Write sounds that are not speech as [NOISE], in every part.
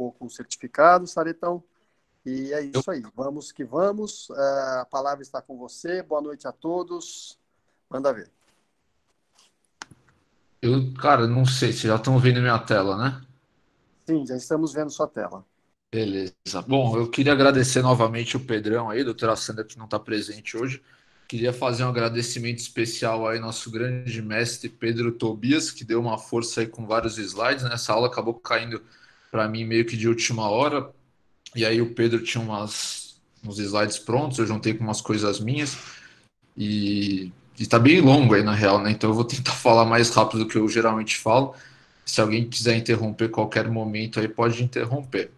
pouco o certificado, Saretão. E é isso aí. Vamos que vamos. É, a palavra está com você. Boa noite a todos. Manda ver. Eu, cara, não sei se já estão vendo minha tela, né? Sim, já estamos vendo sua tela. Beleza. Bom, eu queria agradecer novamente o Pedrão aí, doutora Sandra, que não está presente hoje. Queria fazer um agradecimento especial aí ao nosso grande mestre Pedro Tobias, que deu uma força aí com vários slides. Nessa né? Essa aula acabou caindo para mim meio que de última hora. E aí o Pedro tinha umas, uns slides prontos, eu juntei com umas coisas minhas. E, está bem longo aí, na real, né? Então eu vou tentar [LAUGHS] falar mais rápido do que eu geralmente falo. Se alguém quiser interromper qualquer momento aí, pode interromper.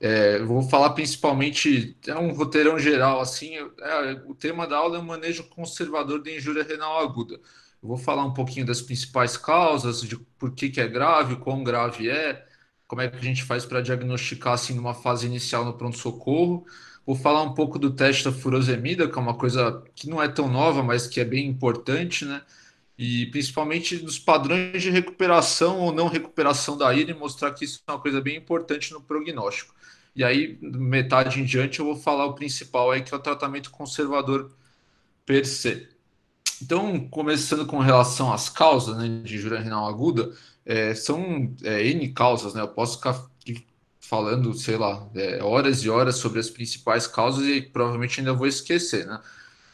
É, vou falar principalmente, é um roteirão geral, assim, é, o tema da aula é o manejo conservador de injúria renal aguda. Eu vou falar um pouquinho das principais causas, de por que, que é grave, quão grave é, como é que a gente faz para diagnosticar assim numa fase inicial no pronto-socorro. Vou falar um pouco do teste da furosemida, que é uma coisa que não é tão nova, mas que é bem importante, né? E principalmente dos padrões de recuperação ou não recuperação da ira, e mostrar que isso é uma coisa bem importante no prognóstico. E aí, metade em diante, eu vou falar o principal aí, que é o tratamento conservador per se. Então, começando com relação às causas né, de injúria renal aguda, é, são é, N causas, né? Eu posso ficar falando, sei lá, é, horas e horas sobre as principais causas e provavelmente ainda vou esquecer, né?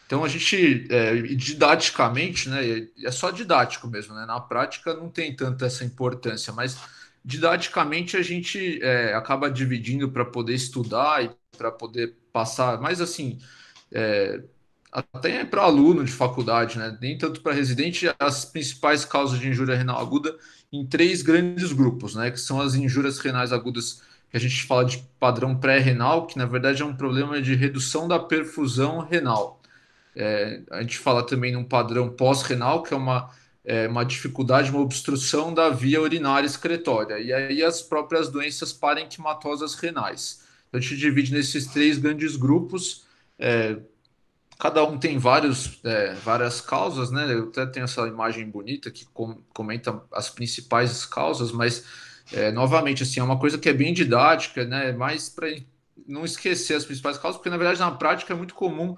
Então a gente é, didaticamente, né? É só didático mesmo, né? Na prática não tem tanta essa importância, mas didaticamente a gente é, acaba dividindo para poder estudar e para poder passar, mas assim é, até para aluno de faculdade, né? Nem tanto para residente, as principais causas de injúria renal aguda em três grandes grupos, né? Que são as injúrias renais agudas que a gente fala de padrão pré-renal, que na verdade é um problema de redução da perfusão renal. É, a gente fala também num padrão pós-renal, que é uma, é, uma dificuldade, uma obstrução da via urinária excretória. E aí as próprias doenças parenquimatosas renais. Então a gente divide nesses três grandes grupos. É, cada um tem vários, é, várias causas, né? Eu até tenho essa imagem bonita que com, comenta as principais causas, mas é, novamente assim, é uma coisa que é bem didática, né? É mais para não esquecer as principais causas, porque na verdade na prática é muito comum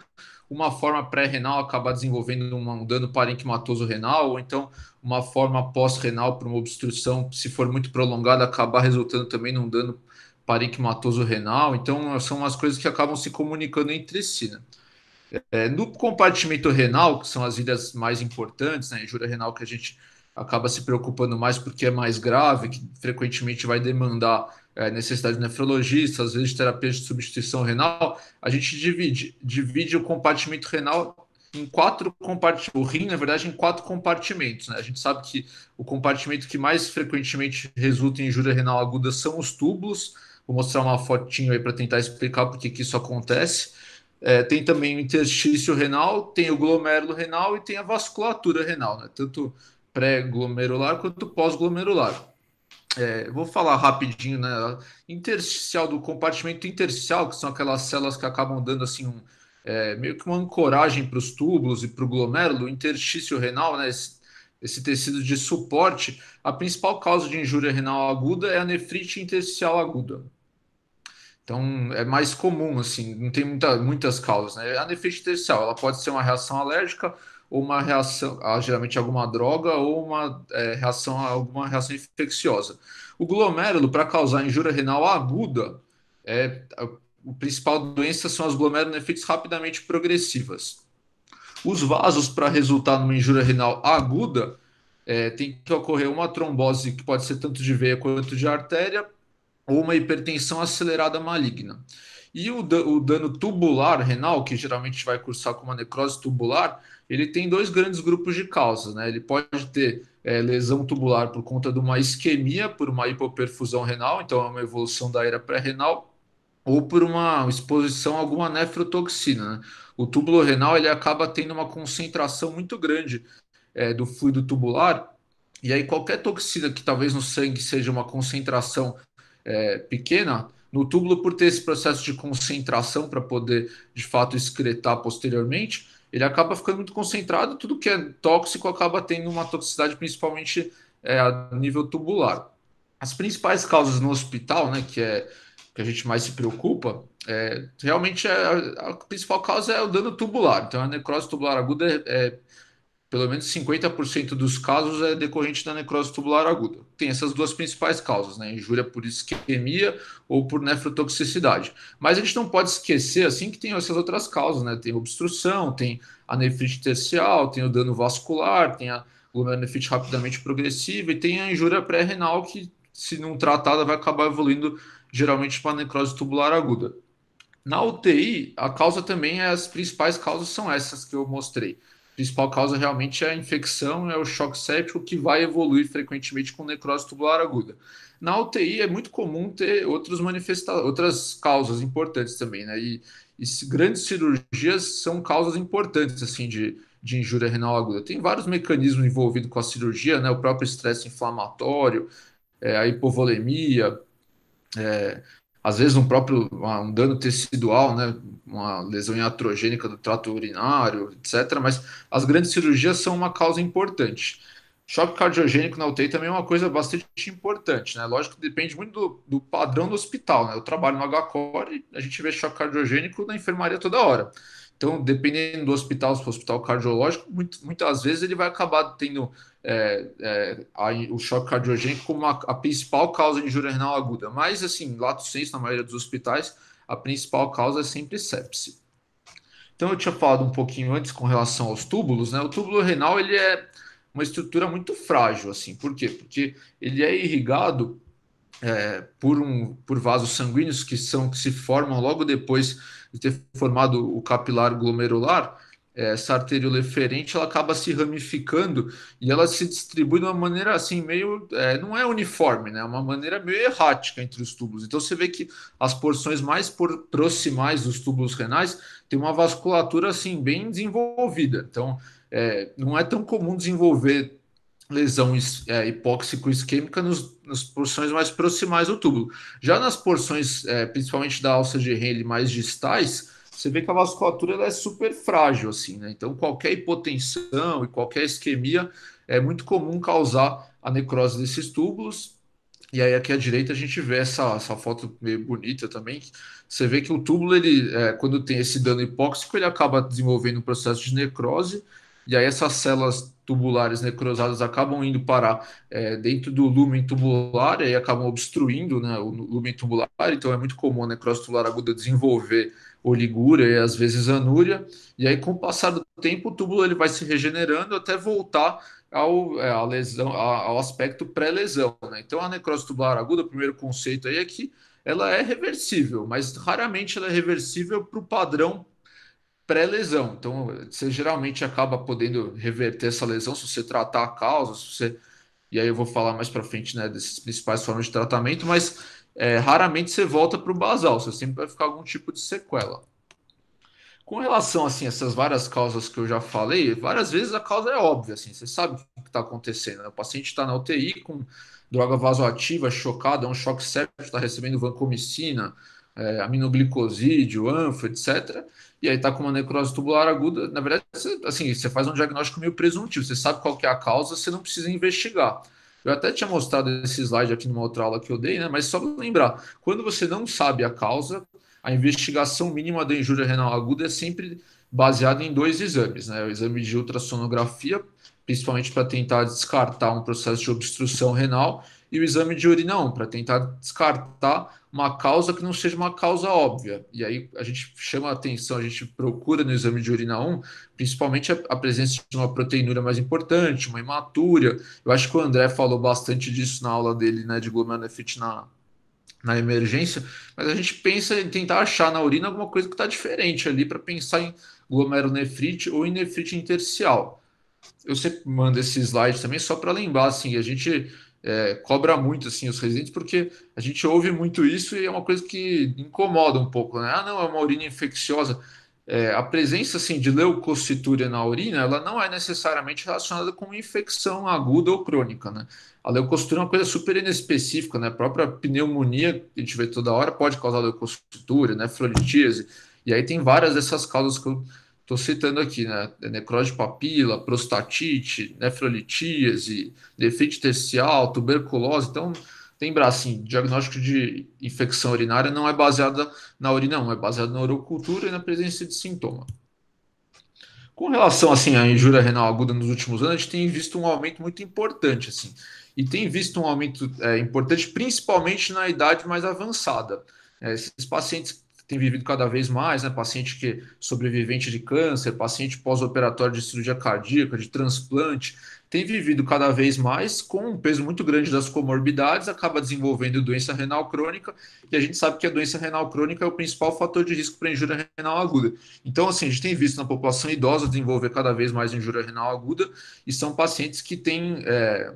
uma forma pré-renal acabar desenvolvendo um dano parenquimatoso renal, ou então uma forma pós-renal para uma obstrução, se for muito prolongada, acabar resultando também num dano parenquimatoso renal. Então, são as coisas que acabam se comunicando entre si. Né? É, no compartimento renal, que são as ilhas mais importantes, né? Injúria renal que a gente acaba se preocupando mais porque é mais grave, que frequentemente vai demandar é, necessidade de nefrologista, às vezes terapia de substituição renal, a gente divide, divide o compartimento renal em quatro compartimentos, o rim, na verdade, em quatro compartimentos. Né? A gente sabe que o compartimento que mais frequentemente resulta em injúria renal aguda são os túbulos. Vou mostrar uma fotinho aí para tentar explicar por que isso acontece. É, tem também o interstício renal, tem o glomérulo renal e tem a vasculatura renal, né? tanto pré-glomerular quanto pós-glomerular. É, vou falar rapidinho, né? Intersticial do compartimento intersticial, que são aquelas células que acabam dando assim um, é, meio que uma ancoragem para os túbulos e para o glomérulo, o interstício renal, né? Esse, esse, tecido de suporte, a principal causa de injúria renal aguda é a nefrite intersticial aguda. Então é mais comum, assim, não tem muita, muitas causas, né? A nefrite ela pode ser uma reação alérgica ou uma reação, geralmente alguma droga ou uma é, reação, alguma reação infecciosa. O glomérulo, para causar injúria renal aguda, é, a, a principal doença são as glomerulonefrites rapidamente progressivas. Os vasos, para resultar numa injúria renal aguda, é, tem que ocorrer uma trombose que pode ser tanto de veia quanto de artéria, ou uma hipertensão acelerada maligna. E o, o dano tubular renal, que geralmente vai cursar com uma necrose tubular, ele tem dois grandes grupos de causas. Né? Ele pode ter é, lesão tubular por conta de uma isquemia, por uma hipoperfusão renal, então é uma evolução da era pré-renal, ou por uma exposição a alguma nefrotoxina. Né? O túbulo renal ele acaba tendo uma concentração muito grande é, do fluido tubular, e aí qualquer toxina que talvez no sangue seja uma concentração é, pequena no túbulo, por ter esse processo de concentração para poder de fato excretar posteriormente, ele acaba ficando muito concentrado. Tudo que é tóxico acaba tendo uma toxicidade, principalmente é, a nível tubular. As principais causas no hospital, né, que é que a gente mais se preocupa, é, realmente é, a, a, principal causa é o dano tubular. Então, a necrose tubular aguda é, é pelo menos 50% dos casos é decorrente da necrose tubular aguda. Tem essas duas principais causas, né? Injúria por isquemia ou por nefrotoxicidade. Mas a gente não pode esquecer, assim, que tem essas outras causas, né? Tem obstrução, tem a nefrite tercial, tem o dano vascular, tem a glomerulonefrite rapidamente progressiva e tem a injúria pré-renal que, se não tratada, vai acabar evoluindo geralmente para necrose tubular aguda. Na UTI, a causa também é as principais causas são essas que eu mostrei principal causa realmente é a infecção, é o choque séptico que vai evoluir frequentemente com necrose tubular aguda. Na UTI é muito comum ter outros manifesta outras causas importantes também, né? E, e grandes cirurgias são causas importantes assim de, de injúria renal aguda. Tem vários mecanismos envolvidos com a cirurgia, né? O próprio estresse inflamatório, é, a hipovolemia, é, às vezes um próprio um dano tecidual, né, uma lesão iatrogênica do trato urinário, etc. Mas as grandes cirurgias são uma causa importante. Choque cardiogênico na UTI também é uma coisa bastante importante, né? Lógico que depende muito do, do padrão do hospital, né? Eu trabalho no HCOR e a gente vê choque cardiogênico na enfermaria toda hora. Então, dependendo do hospital, se for hospital cardiológico, muito, muitas vezes ele vai acabar tendo é, é, a, o choque cardiogênico como a, a, principal causa de injúria renal aguda. Mas, assim, lato senso, na maioria dos hospitais, a principal causa é sempre sepse. Então, eu tinha falado um pouquinho antes com relação aos túbulos, né? O túbulo renal, ele é uma estrutura muito frágil, assim. Por quê? Porque ele é irrigado é, por, um, por vasos sanguíneos que são que se formam logo depois de ter formado o capilar glomerular, essa é, artéria leferente ela acaba se ramificando e ela se distribui de uma maneira assim meio é, não é uniforme né é uma maneira meio errática entre os túbulos então você vê que as porções mais por, proximais dos túbulos renais tem uma vasculatura assim bem desenvolvida então é, não é tão comum desenvolver lesão é, hipóxico-isquêmica nos, nas porções mais proximais do túbulo. Já nas porções, é, principalmente da alça de Henle mais distais, você vê que a vasculatura é super frágil, assim, né? Então, qualquer hipotensão e qualquer isquemia é muito comum causar a necrose desses túbulos. E aí, aqui à direita, a gente vê essa, essa foto meio bonita também. Você vê que o túbulo, ele, é, quando tem esse dano hipóxico, ele acaba desenvolvendo um processo de necrose. E aí, essas células tubulares necrosadas acabam indo parar é, dentro do lumen tubular e acabam obstruindo né, o lumen tubular, então é muito comum a necrose tubular aguda desenvolver oligúria e às vezes anúria, e aí com o passar do tempo o túbulo ele vai se regenerando até voltar ao, é, lesão, a, ao aspecto pré-lesão. Né? Então a necrose tubular aguda, o primeiro conceito aí é que ela é reversível, mas raramente ela é reversível para o padrão pré-lesão. Então, você geralmente acaba podendo reverter essa lesão se você tratar a causa, se você... E aí eu vou falar mais para frente, né, dessas principais formas de tratamento, mas é, raramente você volta para o basal, você sempre vai ficar algum tipo de sequela. Com relação, assim, a essas várias causas que eu já falei, várias vezes a causa é óbvia, assim, você sabe o que está acontecendo, né? O paciente está na UTI com droga vasoativa, chocada, é um choque séptico, está recebendo vancomicina, é, aminoglicosídeo, anfa, etc., e aí tá com uma necrose tubular aguda. Na verdade, você, assim, você faz um diagnóstico meio presuntivo, você sabe qual que é a causa, você não precisa investigar. Eu até tinha mostrado esse slide aqui numa outra aula que eu dei, né? Mas só lembrar, quando você não sabe a causa, a investigação mínima da injúria renal aguda é sempre baseada em dois exames, né? O exame de ultrassonografia, principalmente para tentar descartar um processo de obstrução renal, e o exame de urina urinão, para tentar descartar uma causa que não seja uma causa óbvia. E aí a gente chama a atenção, a gente procura no exame de urina 1, principalmente a, a presença de uma proteinúria mais importante, uma hematúria. Eu acho que o André falou bastante disso na aula dele, né, de glomerulonefrite na na emergência, mas a gente pensa em tentar achar na urina alguma coisa que está diferente ali para pensar em glomerulonefrite ou em nefrite intersticial. Eu sempre mando esse slide também só para lembrar, assim, a gente é, cobra muito assim os residentes, porque a gente ouve muito isso e é uma coisa que incomoda um pouco, né? Ah, não, é uma urina infecciosa. É, a presença assim, de leucocitúria na urina ela não é necessariamente relacionada com infecção aguda ou crônica. Né? A leucocitúria é uma coisa super inespecífica, né? a própria pneumonia que a gente vê toda hora pode causar leucocitúria, né? floritíase, e aí tem várias dessas causas que eu Estou citando aqui, né? É necrose de papila, prostatite, nefrolitíase, defeito tercial, tuberculose. Então, lembrar assim, diagnóstico de infecção urinária não é baseada na urina, não, é baseado na urocultura e na presença de sintoma. Com relação assim à injúria renal aguda nos últimos anos, a gente tem visto um aumento muito importante assim, e tem visto um aumento é, importante principalmente na idade mais avançada. É, esses pacientes tem vivido cada vez mais, né? Paciente que é sobrevivente de câncer, paciente pós-operatório de cirurgia cardíaca, de transplante, tem vivido cada vez mais com um peso muito grande das comorbidades, acaba desenvolvendo doença renal crônica, e a gente sabe que a doença renal crônica é o principal fator de risco para injúria renal aguda. Então, assim, a gente tem visto na população idosa desenvolver cada vez mais injúria renal aguda, e são pacientes que têm é,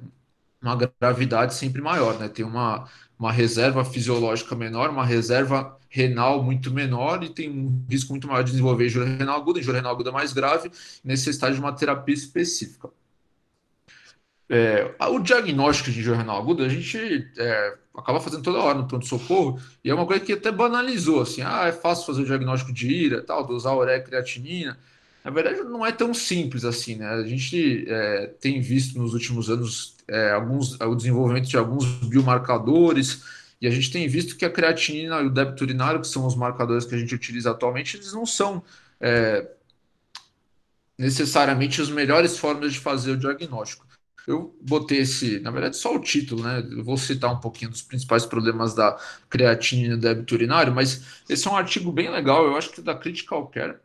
uma gravidade sempre maior, né? Tem uma, uma reserva fisiológica menor, uma reserva renal muito menor e tem um risco muito maior de desenvolver injúria renal aguda, injúria renal aguda é mais grave, necessidade de uma terapia específica. É, o diagnóstico de injúria renal aguda, a gente é, acaba fazendo toda hora no pronto-socorro, e é uma coisa que até banalizou, assim, ah, é fácil fazer o diagnóstico de ira, tal, dosar ureia creatinina, na verdade, não é tão simples assim, né? A gente é, tem visto nos últimos anos é, alguns, o desenvolvimento de alguns biomarcadores e a gente tem visto que a creatinina e o débito urinário, que são os marcadores que a gente utiliza atualmente, eles não são é, necessariamente as melhores formas de fazer o diagnóstico. Eu botei esse, na verdade, só o título, né? Eu vou citar um pouquinho dos principais problemas da creatinina e débito urinário, mas esse é um artigo bem legal, eu acho que é da Critical Care.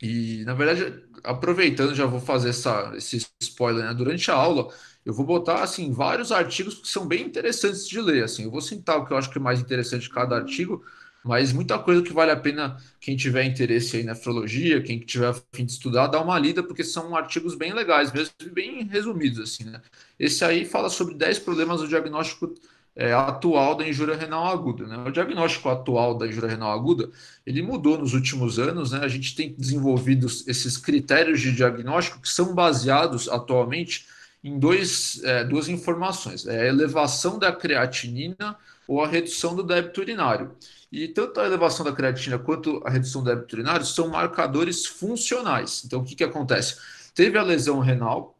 E, na verdade, aproveitando, já vou fazer essa, esse spoiler, né? Durante a aula, eu vou botar assim vários artigos que são bem interessantes de ler. Assim, eu vou citar o que eu acho que é mais interessante de cada artigo, mas muita coisa que vale a pena quem tiver interesse aí na astrologia, quem tiver a fim de estudar, dá uma lida, porque são artigos bem legais, mesmo bem resumidos, assim, né? Esse aí fala sobre 10 problemas do diagnóstico é, atual da injúria renal aguda, né? O diagnóstico atual da injúria renal aguda, ele mudou nos últimos anos, né? A gente tem desenvolvido esses critérios de diagnóstico que são baseados atualmente em dois, é, duas informações: é a elevação da creatinina ou a redução do débito urinário. E tanto a elevação da creatina quanto a redução do débito urinário são marcadores funcionais. Então, o que, que acontece? Teve a lesão renal,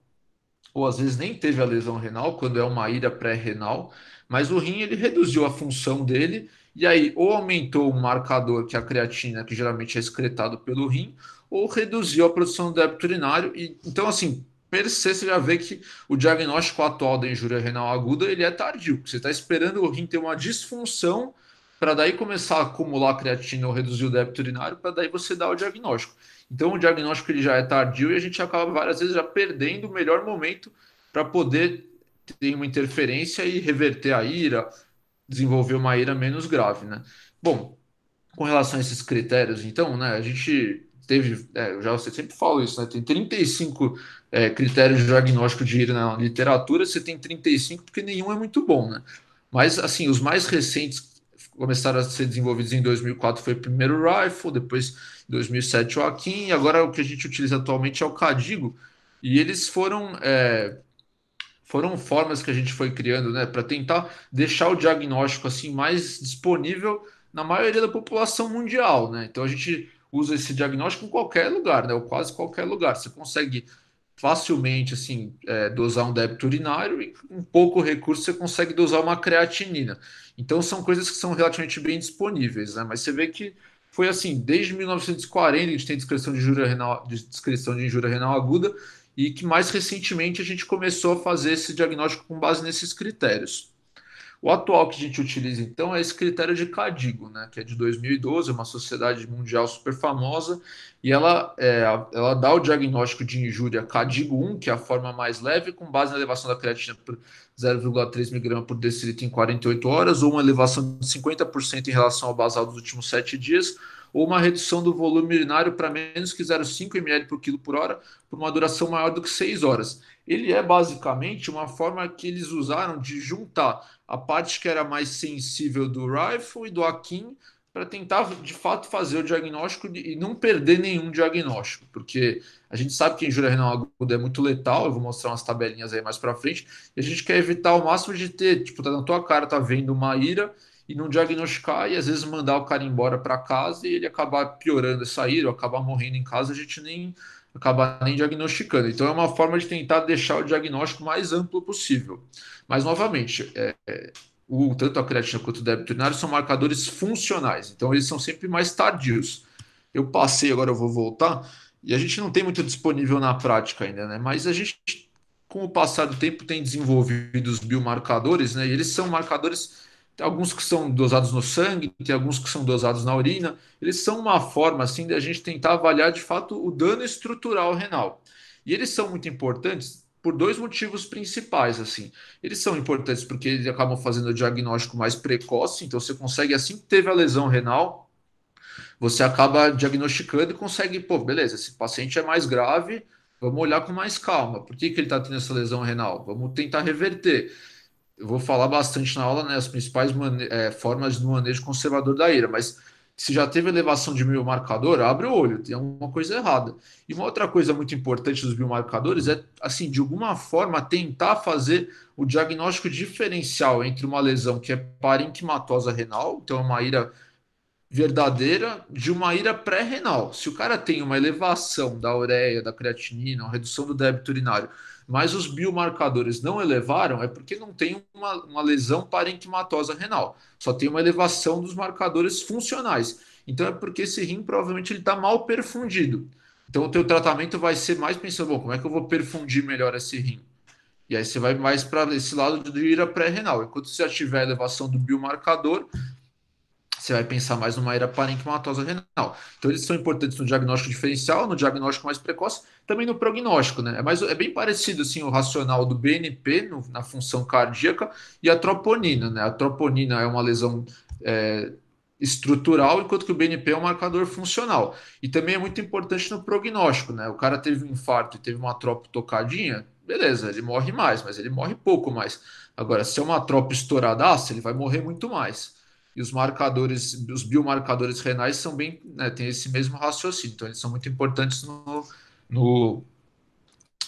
ou às vezes nem teve a lesão renal, quando é uma ira pré-renal, mas o rim ele reduziu a função dele, e aí ou aumentou o marcador, que é a creatina, que geralmente é excretado pelo rim, ou reduziu a produção do débito urinário. E, então, assim, per se você já vê que o diagnóstico atual da injúria renal aguda ele é tardio. Você está esperando o rim ter uma disfunção para daí começar a acumular creatina ou reduzir o débito urinário, para daí você dar o diagnóstico. Então o diagnóstico ele já é tardio e a gente acaba várias vezes já perdendo o melhor momento para poder ter uma interferência e reverter a ira, desenvolver uma ira menos grave, né? Bom, com relação a esses critérios, então, né, a gente teve, é, eu já sempre falo isso, né, tem 35 é, de diagnóstico de ir na literatura, você tem 35, porque nenhum é muito bom, né? Mas, assim, os mais recentes começaram a ser desenvolvidos em 2004 foi o primeiro Rifle, depois em 2007 o Akin, e agora o que a gente utiliza atualmente é o Cadigo, e eles foram... É, foram formas que a gente foi criando, né, para tentar deixar o diagnóstico assim mais disponível na maioria da população mundial, né? Então a gente usa esse diagnóstico em qualquer lugar, né? Ou quase qualquer lugar. Você consegue facilmente assim é, dosar um débito urinário e com pouco recurso você consegue dosar uma creatinina. Então são coisas que são relativamente bem disponíveis, né? Mas você vê que foi assim, desde 1940 a gente tem descrição de injúria renal, descrição de injúria renal aguda e que mais recentemente a gente começou a fazer esse diagnóstico com base nesses critérios. O atual que a gente utiliza, então, é esse critério de Cadigo, né, que é de 2012, uma sociedade mundial super famosa, e ela, é, ela dá o diagnóstico de injúria Cadigo 1, que é a forma mais leve, com base na elevação da creatina por 0,3 mg por decilitro em 48 horas, ou uma elevação de 50% em relação ao basal dos últimos 7 dias, ou uma redução do volume urinário para menos que 0,5 ml por quilo por hora por uma duração maior do que 6 horas. Ele é basicamente uma forma que eles usaram de juntar a parte que era mais sensível do rifle e do Akin para tentar de fato fazer o diagnóstico e não perder nenhum diagnóstico, porque a gente sabe que injúria renal aguda é muito letal, eu vou mostrar umas tabelinhas aí mais para frente, e a gente quer evitar o máximo de ter, tipo, tá na tua cara, tá vendo uma ira e não diagnosticar e às vezes mandar o cara embora para casa e ele acabar piorando essa ira, ou acabar morrendo em casa, a gente nem acabar nem diagnosticando. Então é uma forma de tentar deixar o diagnóstico mais amplo possível. Mas novamente, é, é, o, tanto a creatina quanto o débito urinário são marcadores funcionais, então eles são sempre mais tardios. Eu passei, agora eu vou voltar, e a gente não tem muito disponível na prática ainda, né? Mas a gente, com o passar do tempo, tem desenvolvido os biomarcadores, né? E eles são marcadores tem alguns que são dosados no sangue, tem alguns que são dosados na urina. Eles são uma forma assim da gente tentar avaliar de fato o dano estrutural renal. E eles são muito importantes por dois motivos principais assim. Eles são importantes porque eles acabam fazendo o diagnóstico mais precoce, então você consegue assim que teve a lesão renal, você acaba diagnosticando e consegue, pô, beleza, esse paciente é mais grave, vamos olhar com mais calma. Por que, que ele está tendo essa lesão renal? Vamos tentar reverter eu vou falar bastante na aula, né, as principais é, formas do manejo conservador da ira, mas se já teve elevação de biomarcador, abre o olho, tem alguma coisa errada. E uma outra coisa muito importante dos biomarcadores é, assim, de alguma forma tentar fazer o diagnóstico diferencial entre uma lesão que é parenquimatosa renal, então é uma ira verdadeira, de uma ira pré-renal. Se o cara tem uma elevação da ureia, da creatinina, uma redução do débito urinário mas os biomarcadores não elevaram é porque não tem uma, uma lesão parenquimatosa renal, só tem uma elevação dos marcadores funcionais. Então é porque esse rim provavelmente ele está mal perfundido. Então o teu tratamento vai ser mais pensando, bom, como é que eu vou perfundir melhor esse rim? E aí você vai mais para esse lado de ira pré-renal. Enquanto você já tiver elevação do biomarcador, você vai pensar mais numa era parenquimatosa renal. Então, eles são importantes no diagnóstico diferencial, no diagnóstico mais precoce, também no prognóstico, né? É, mais, é bem parecido, assim, o racional do BNP no, na função cardíaca e a troponina, né? A troponina é uma lesão é, estrutural, enquanto que o BNP é um marcador funcional. E também é muito importante no prognóstico, né? O cara teve um infarto e teve uma tropa tocadinha, beleza, ele morre mais, mas ele morre pouco mais. Agora, se é uma tropa estouradaça, ele vai morrer muito mais e os marcadores, os biomarcadores renais são bem, né, tem esse mesmo raciocínio, então eles são muito importantes no, no,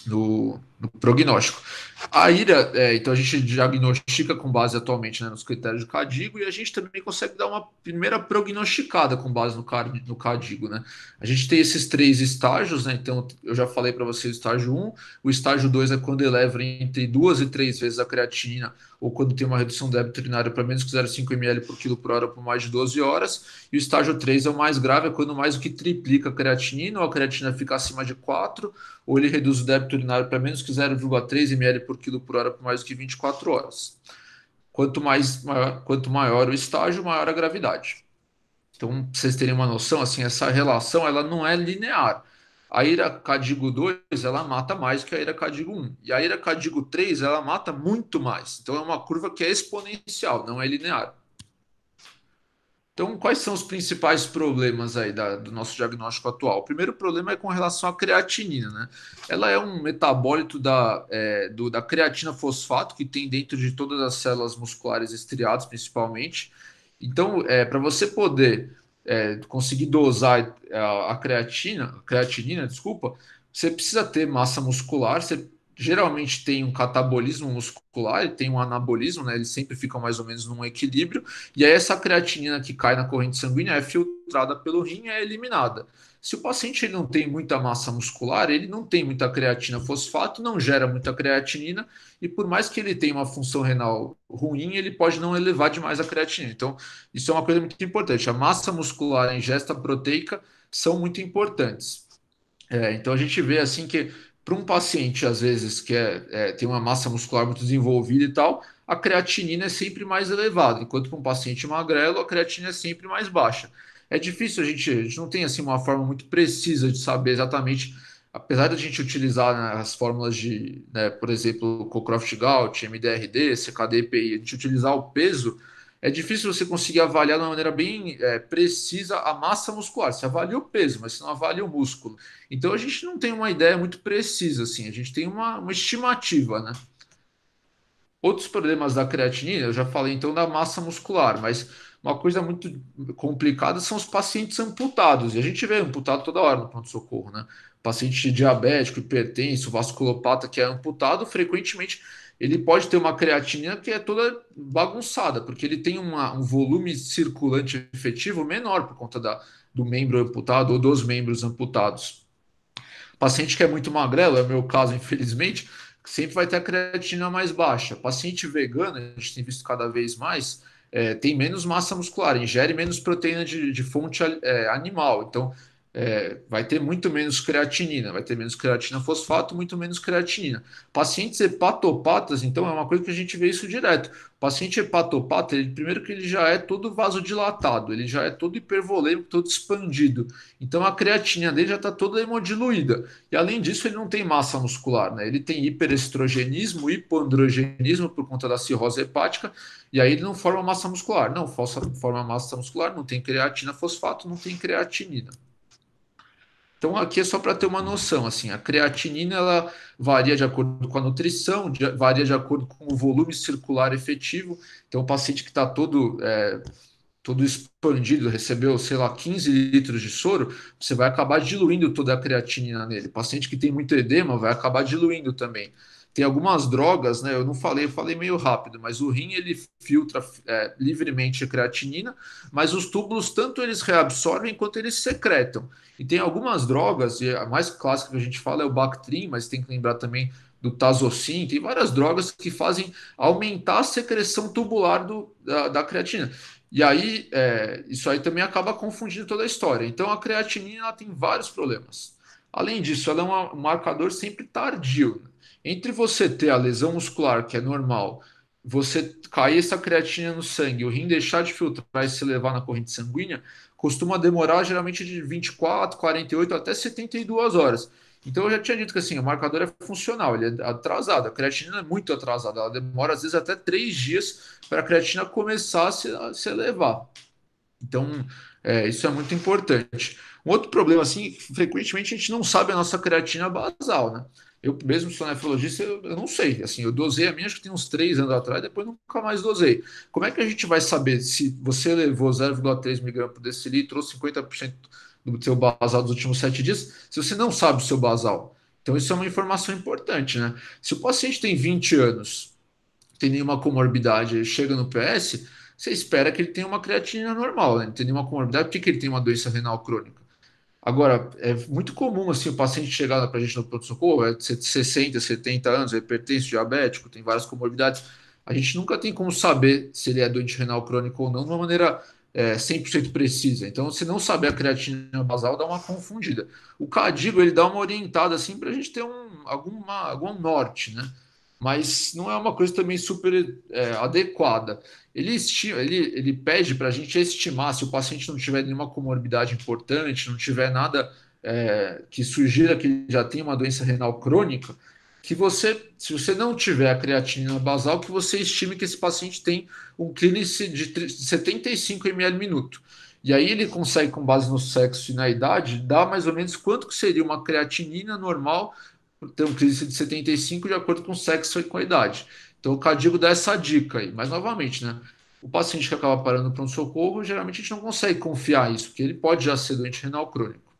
no no prognóstico. A ira, é, então a gente diagnostica com base atualmente né, nos critérios do CADIGO e a gente também consegue dar uma primeira prognosticada com base no, no CADIGO. Né? A gente tem esses três estágios, né? então eu já falei para vocês o estágio 1, o estágio 2 é quando eleva entre duas e três vezes a creatina ou quando tem uma redução débito urinário para menos que 0,5 ml por quilo por hora por mais de 12 horas, e o estágio 3 é o mais grave, é quando mais do que triplica a creatina ou a creatina fica acima de 4, ou ele reduz o débito urinário para menos que 0,3 ml por quilo por hora por mais do que 24 horas. Quanto, mais, maior, quanto maior o estágio, maior a gravidade. Então, para vocês terem uma noção, assim, essa relação ela não é linear. A ira cadigo 2, ela mata mais que a ira cadigo 1. E a ira cadigo 3, ela mata muito mais. Então, é uma curva que é exponencial, não é linear. Então, quais são os principais problemas aí da, do nosso diagnóstico atual? O primeiro problema é com relação à creatinina, né? Ela é um metabólito da, é, do, da creatina fosfato que tem dentro de todas as células musculares estriadas, principalmente. Então, é, para você poder é, conseguir dosar é, a, a creatina, a creatinina, desculpa, você precisa ter massa muscular, você geralmente tem um catabolismo muscular e tem um anabolismo, né? Eles sempre ficam mais ou menos num equilíbrio. E aí essa creatinina que cai na corrente sanguínea é filtrada pelo rim e é eliminada. Se o paciente ele não tem muita massa muscular, ele não tem muita creatina fosfato, não gera muita creatinina, e por mais que ele tenha uma função renal ruim, ele pode não elevar demais a creatinina. Então, isso é uma coisa muito importante. A massa muscular, a ingesta proteica são muito importantes. É, então a gente vê assim que para um paciente, às vezes, que é, é, tem uma massa muscular muito desenvolvida e tal, a creatinina é sempre mais elevada, enquanto para um paciente magrelo, a creatina é sempre mais baixa. É difícil, a gente, a gente não tem assim uma forma muito precisa de saber exatamente, apesar da gente utilizar né, as fórmulas de, né, por exemplo, Cockcroft Gout, MDRD, CKD-EPI, a gente utilizar o peso, é difícil você conseguir avaliar de uma maneira bem é, precisa a massa muscular. Você avalia o peso, mas você não avalia o músculo. Então a gente não tem uma ideia muito precisa, assim, a gente tem uma, uma estimativa, né? Outros problemas da creatinina, eu já falei então da massa muscular, mas uma coisa muito complicada são os pacientes amputados. E a gente vê amputado toda hora no pronto-socorro, né? Paciente diabético, hipertenso, vasculopata que é amputado, frequentemente ele pode ter uma creatina que é toda bagunçada, porque ele tem uma, um volume circulante efetivo menor por conta da, do membro amputado ou dos membros amputados. Paciente que é muito magrelo, é o meu caso, infelizmente, sempre vai ter a creatina mais baixa. Paciente vegano, a gente tem visto cada vez mais, é, tem menos massa muscular, ingere menos proteína de, de fonte é, animal. Então, é, vai ter muito menos creatinina, vai ter menos creatina fosfato, muito menos creatinina. Pacientes hepatopatas, então, é uma coisa que a gente vê isso direto. O paciente hepatopata, ele, primeiro que ele já é todo vasodilatado, ele já é todo hipervolêmico, todo expandido. Então, a creatina dele já está toda hemodiluída. E, além disso, ele não tem massa muscular, né? Ele tem hiperestrogenismo, hipoandrogenismo por conta da cirrose hepática, e aí ele não forma massa muscular. Não, forma massa muscular, não tem creatina fosfato, não tem creatinina. Então, aqui é só para ter uma noção, assim, a creatinina ela varia de acordo com a nutrição, de, varia de acordo com o volume circular efetivo. Então, o paciente que está todo, é, todo expandido, recebeu, sei lá, 15 litros de soro, você vai acabar diluindo toda a creatinina nele. O paciente que tem muito edema vai acabar diluindo também tem algumas drogas, né? Eu não falei, eu falei meio rápido, mas o rim ele filtra é, livremente a creatinina, mas os túbulos tanto eles reabsorvem quanto eles secretam. E tem algumas drogas, e a mais clássica que a gente fala é o Bactrim, mas tem que lembrar também do Tazocin, tem várias drogas que fazem aumentar a secreção tubular do, da, da creatina. E aí, é, isso aí também acaba confundindo toda a história. Então, a creatinina tem vários problemas. Além disso, ela é um marcador sempre tardio. Né? Entre você ter a lesão muscular, que é normal, você cair essa creatina no sangue, o rim deixar de filtrar e se levar na corrente sanguínea, costuma demorar geralmente de 24, 48 até 72 horas. Então eu já tinha dito que assim, o marcador é funcional, ele é atrasado, a creatina é muito atrasada, ela demora às vezes até três dias para a creatina começar a se, a se elevar. Então é, isso é muito importante. Um outro problema assim, frequentemente a gente não sabe a nossa creatina basal, né? Eu mesmo sou nefrologista, eu, eu, não sei. Assim, eu dosei a minha acho que tem uns três anos atrás, depois nunca mais dosei. Como é que a gente vai saber se você levou 0,3 mg por decilitro ou 50% do seu basal dos últimos sete dias, se você não sabe o seu basal? Então isso é uma informação importante, né? Se o paciente tem 20 anos, tem nenhuma comorbidade, chega no PS, você espera que ele tenha uma creatinina normal, né? Não tem nenhuma comorbidade, por que ele tem uma doença renal crônica? Agora, é muito comum assim o paciente chegar para a gente no pronto-socorro, é de 60, 70 anos, é hipertenso, diabético, tem várias comorbidades. A gente nunca tem como saber se ele é doente renal crônico ou não de uma maneira é, 100% precisa. Então, se não saber a creatina basal, dá uma confundida. O Cadigo, ele dá uma orientada assim para a gente ter um, alguma, algum norte, né? mas não é uma coisa também super é, adequada. Ele, estima, ele, ele pede para a gente estimar se o paciente não tiver nenhuma comorbidade importante, não tiver nada é, que sugira que ele já tem uma doença renal crônica, que você, se você não tiver a creatinina basal, que você estime que esse paciente tem um clínice de 75 ml minuto. E aí ele consegue, com base no sexo e na idade, dar mais ou menos quanto que seria uma creatinina normal tem uma crise de 75 de acordo com o sexo e com a idade. Então, o Cadigo dá essa dica aí. Mas, novamente, né? O paciente que acaba parando para um socorro, geralmente a gente não consegue confiar isso, porque ele pode já ser doente renal crônico.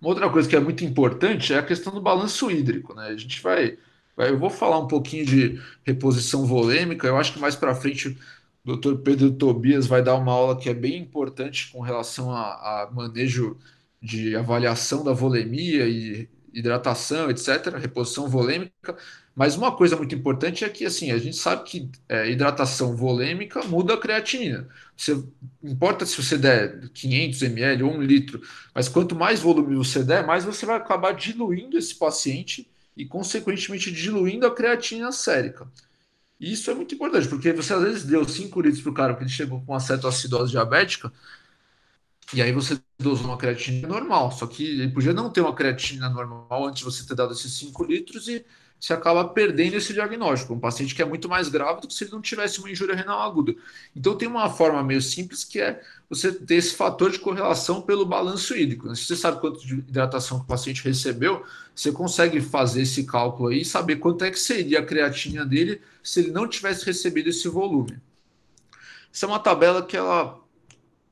Uma outra coisa que é muito importante é a questão do balanço hídrico, né? A gente vai, vai eu vou falar um pouquinho de reposição volêmica, eu acho que mais para frente o Dr. Pedro Tobias vai dar uma aula que é bem importante com relação a, a manejo de avaliação da volemia e hidratação, etc., reposição volêmica. Mas uma coisa muito importante é que assim, a gente sabe que é, hidratação volêmica muda a creatinina. Você, importa se você der 500 ml ou 1 litro, mas quanto mais volume você der, mais você vai acabar diluindo esse paciente e, consequentemente, diluindo a creatina sérica. E isso é muito importante, porque você às vezes deu 5 litros para o cara que ele chegou com uma cetoacidose diabética, e aí você dosa uma creatina normal, só que ele podia não ter uma creatina normal antes de você ter dado esses 5 litros e você acaba perdendo esse diagnóstico. Um paciente que é muito mais grave do que se ele não tivesse uma injúria renal aguda. Então tem uma forma meio simples que é você ter esse fator de correlação pelo balanço hídrico. Né? Se você sabe quanto de hidratação que o paciente recebeu, você consegue fazer esse cálculo aí e saber quanto é que seria a creatina dele se ele não tivesse recebido esse volume. Essa é uma tabela que ela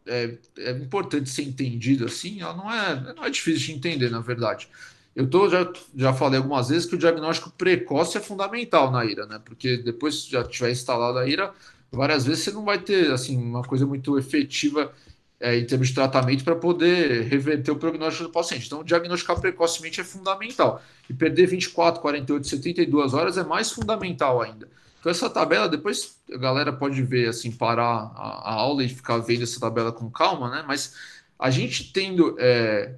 é, é importante ser entendido assim, ela não é, não é difícil de entender, na verdade. Eu tô, já, já falei algumas vezes que o diagnóstico precoce é fundamental na ira, né? Porque depois que já tiver instalado a ira, várias vezes você não vai ter assim uma coisa muito efetiva é, em termos de tratamento para poder reverter o prognóstico do paciente. Então, diagnosticar precocemente é fundamental. E perder 24, 48, 72 horas é mais fundamental ainda. Então, essa tabela, depois a galera pode ver, assim, parar a, a aula e ficar vendo essa tabela com calma, né? Mas a gente tendo é,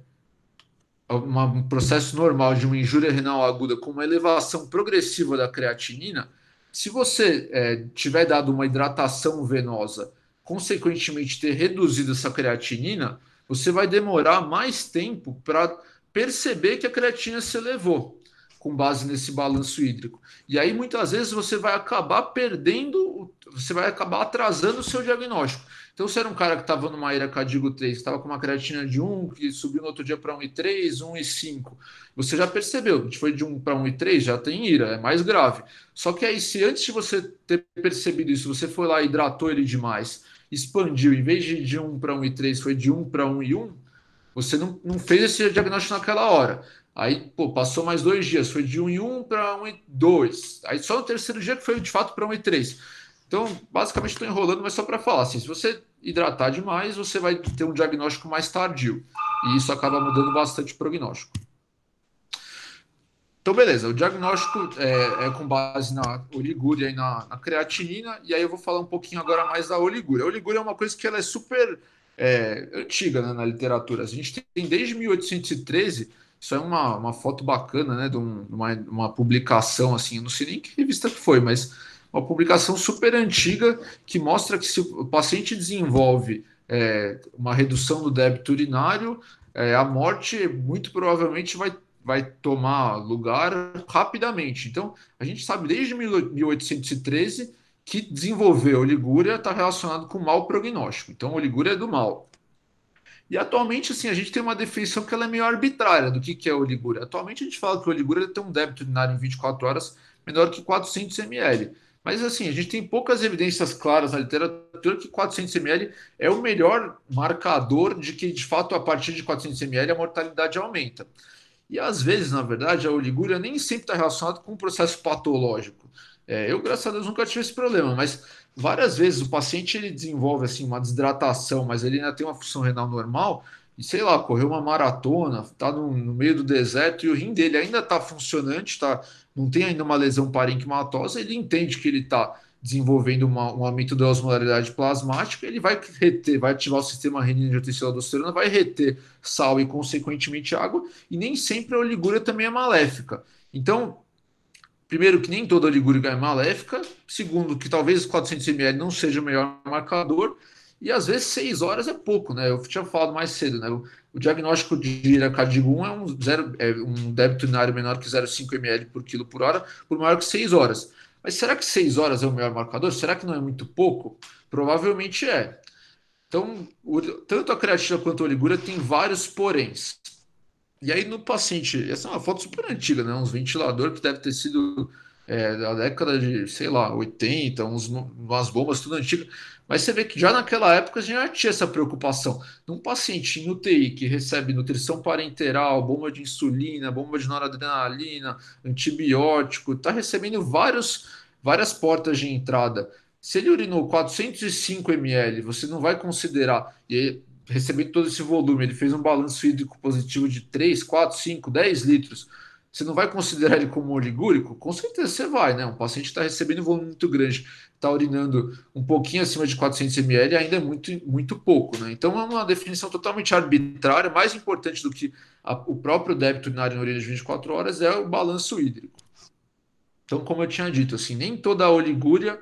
uma, um processo normal de uma injúria renal aguda com uma elevação progressiva da creatinina, se você é, tiver dado uma hidratação venosa, consequentemente ter reduzido essa creatinina, você vai demorar mais tempo para perceber que a creatina se elevou com base nesse balanço hídrico. E aí muitas vezes você vai acabar perdendo, você vai acabar atrasando o seu diagnóstico. Então, se era um cara que estava numa era Cadigo 3, estava com uma creatina de 1, que subiu no outro dia para 1,3, 1,5, você já percebeu que foi de 1 para 1,3, já tem ira, é mais grave. Só que aí, se antes de você ter percebido isso, você foi lá e hidratou ele demais, expandiu, em vez de de 1 para 1,3, foi de 1 para um e 1, você não, não fez esse diagnóstico naquela hora. Aí, pô, passou mais dois dias, foi de um em um para um e dois Aí só no terceiro dia que foi de fato para um e três Então, basicamente, estou enrolando, mas só para falar assim: se você hidratar demais, você vai ter um diagnóstico mais tardio. E isso acaba mudando bastante o prognóstico. Então, beleza, o diagnóstico é, é com base na oligúria e na, na, creatinina, e aí eu vou falar um pouquinho agora mais da oligúria. A oligúria é uma coisa que ela é super é, antiga né, na literatura. A gente tem desde 1813 isso é uma, uma foto bacana, né? De um, uma, uma publicação assim, não sei nem que revista que foi, mas uma publicação super antiga que mostra que se o paciente desenvolve é, uma redução do débito urinário, é, a morte muito provavelmente vai, vai tomar lugar rapidamente. Então, a gente sabe desde 1813 que desenvolver oligúria está relacionado com mau prognóstico. Então, oligúria é do mal. E atualmente, assim, a gente tem uma definição que ela é meio arbitrária do que, que é o Ligura. Atualmente a gente fala que o Ligura tem um débito urinário em 24 horas menor que 400 ml. Mas assim, a gente tem poucas evidências claras na literatura que 400 ml é o melhor marcador de que, de fato, a partir de 400 ml a mortalidade aumenta. E às vezes, na verdade, a oligúria nem sempre está relacionada com um processo patológico. É, eu, graças a Deus, nunca tive esse problema, mas várias vezes o paciente ele desenvolve assim uma desidratação, mas ele ainda tem uma função renal normal, e sei lá, correu uma maratona, está no, no, meio do deserto e o rim dele ainda está funcionante, tá, não tem ainda uma lesão parenquimatosa, ele entende que ele está desenvolvendo uma, um aumento da osmolaridade plasmática, ele vai reter, vai ativar o sistema renina angiotensina vai reter sal e, consequentemente, água, e nem sempre a oligúria também é maléfica. Então, primeiro, que nem toda a ligúrica é maléfica, segundo, que talvez 400 ml não seja o melhor marcador, e às vezes 6 horas é pouco, né? Eu tinha falado mais cedo, né? O, o diagnóstico de iracardigo é um, zero, é um débito urinário menor que 0,5 ml por quilo por hora, por maior que 6 horas. Mas será que 6 horas é o melhor marcador? Será que não é muito pouco? Provavelmente é. Então, o, tanto a creatina quanto a oligura tem vários poréns. E aí, no paciente, essa é uma foto super antiga, né? Uns ventiladores que deve ter sido é, da década de, sei lá, 80, uns, umas bombas tudo antigas. Mas você vê que já naquela época a gente já tinha essa preocupação. Num paciente em UTI que recebe nutrição parenteral, bomba de insulina, bomba de noradrenalina, antibiótico, está recebendo vários, várias portas de entrada. Se ele urinou 405 ml, você não vai considerar. E recebendo todo esse volume, ele fez um balanço hídrico positivo de 3, 4, 5, 10 litros, você não vai considerar ele como oligúrico? Com certeza você vai, né? Um paciente está recebendo um volume muito grande, está urinando um pouquinho acima de 400 ml, ainda é muito, muito pouco, né? Então é uma definição totalmente arbitrária, mais importante do que a, o próprio débito urinário na urina de 24 horas é o balanço hídrico. Então, como eu tinha dito, assim, nem toda a oligúria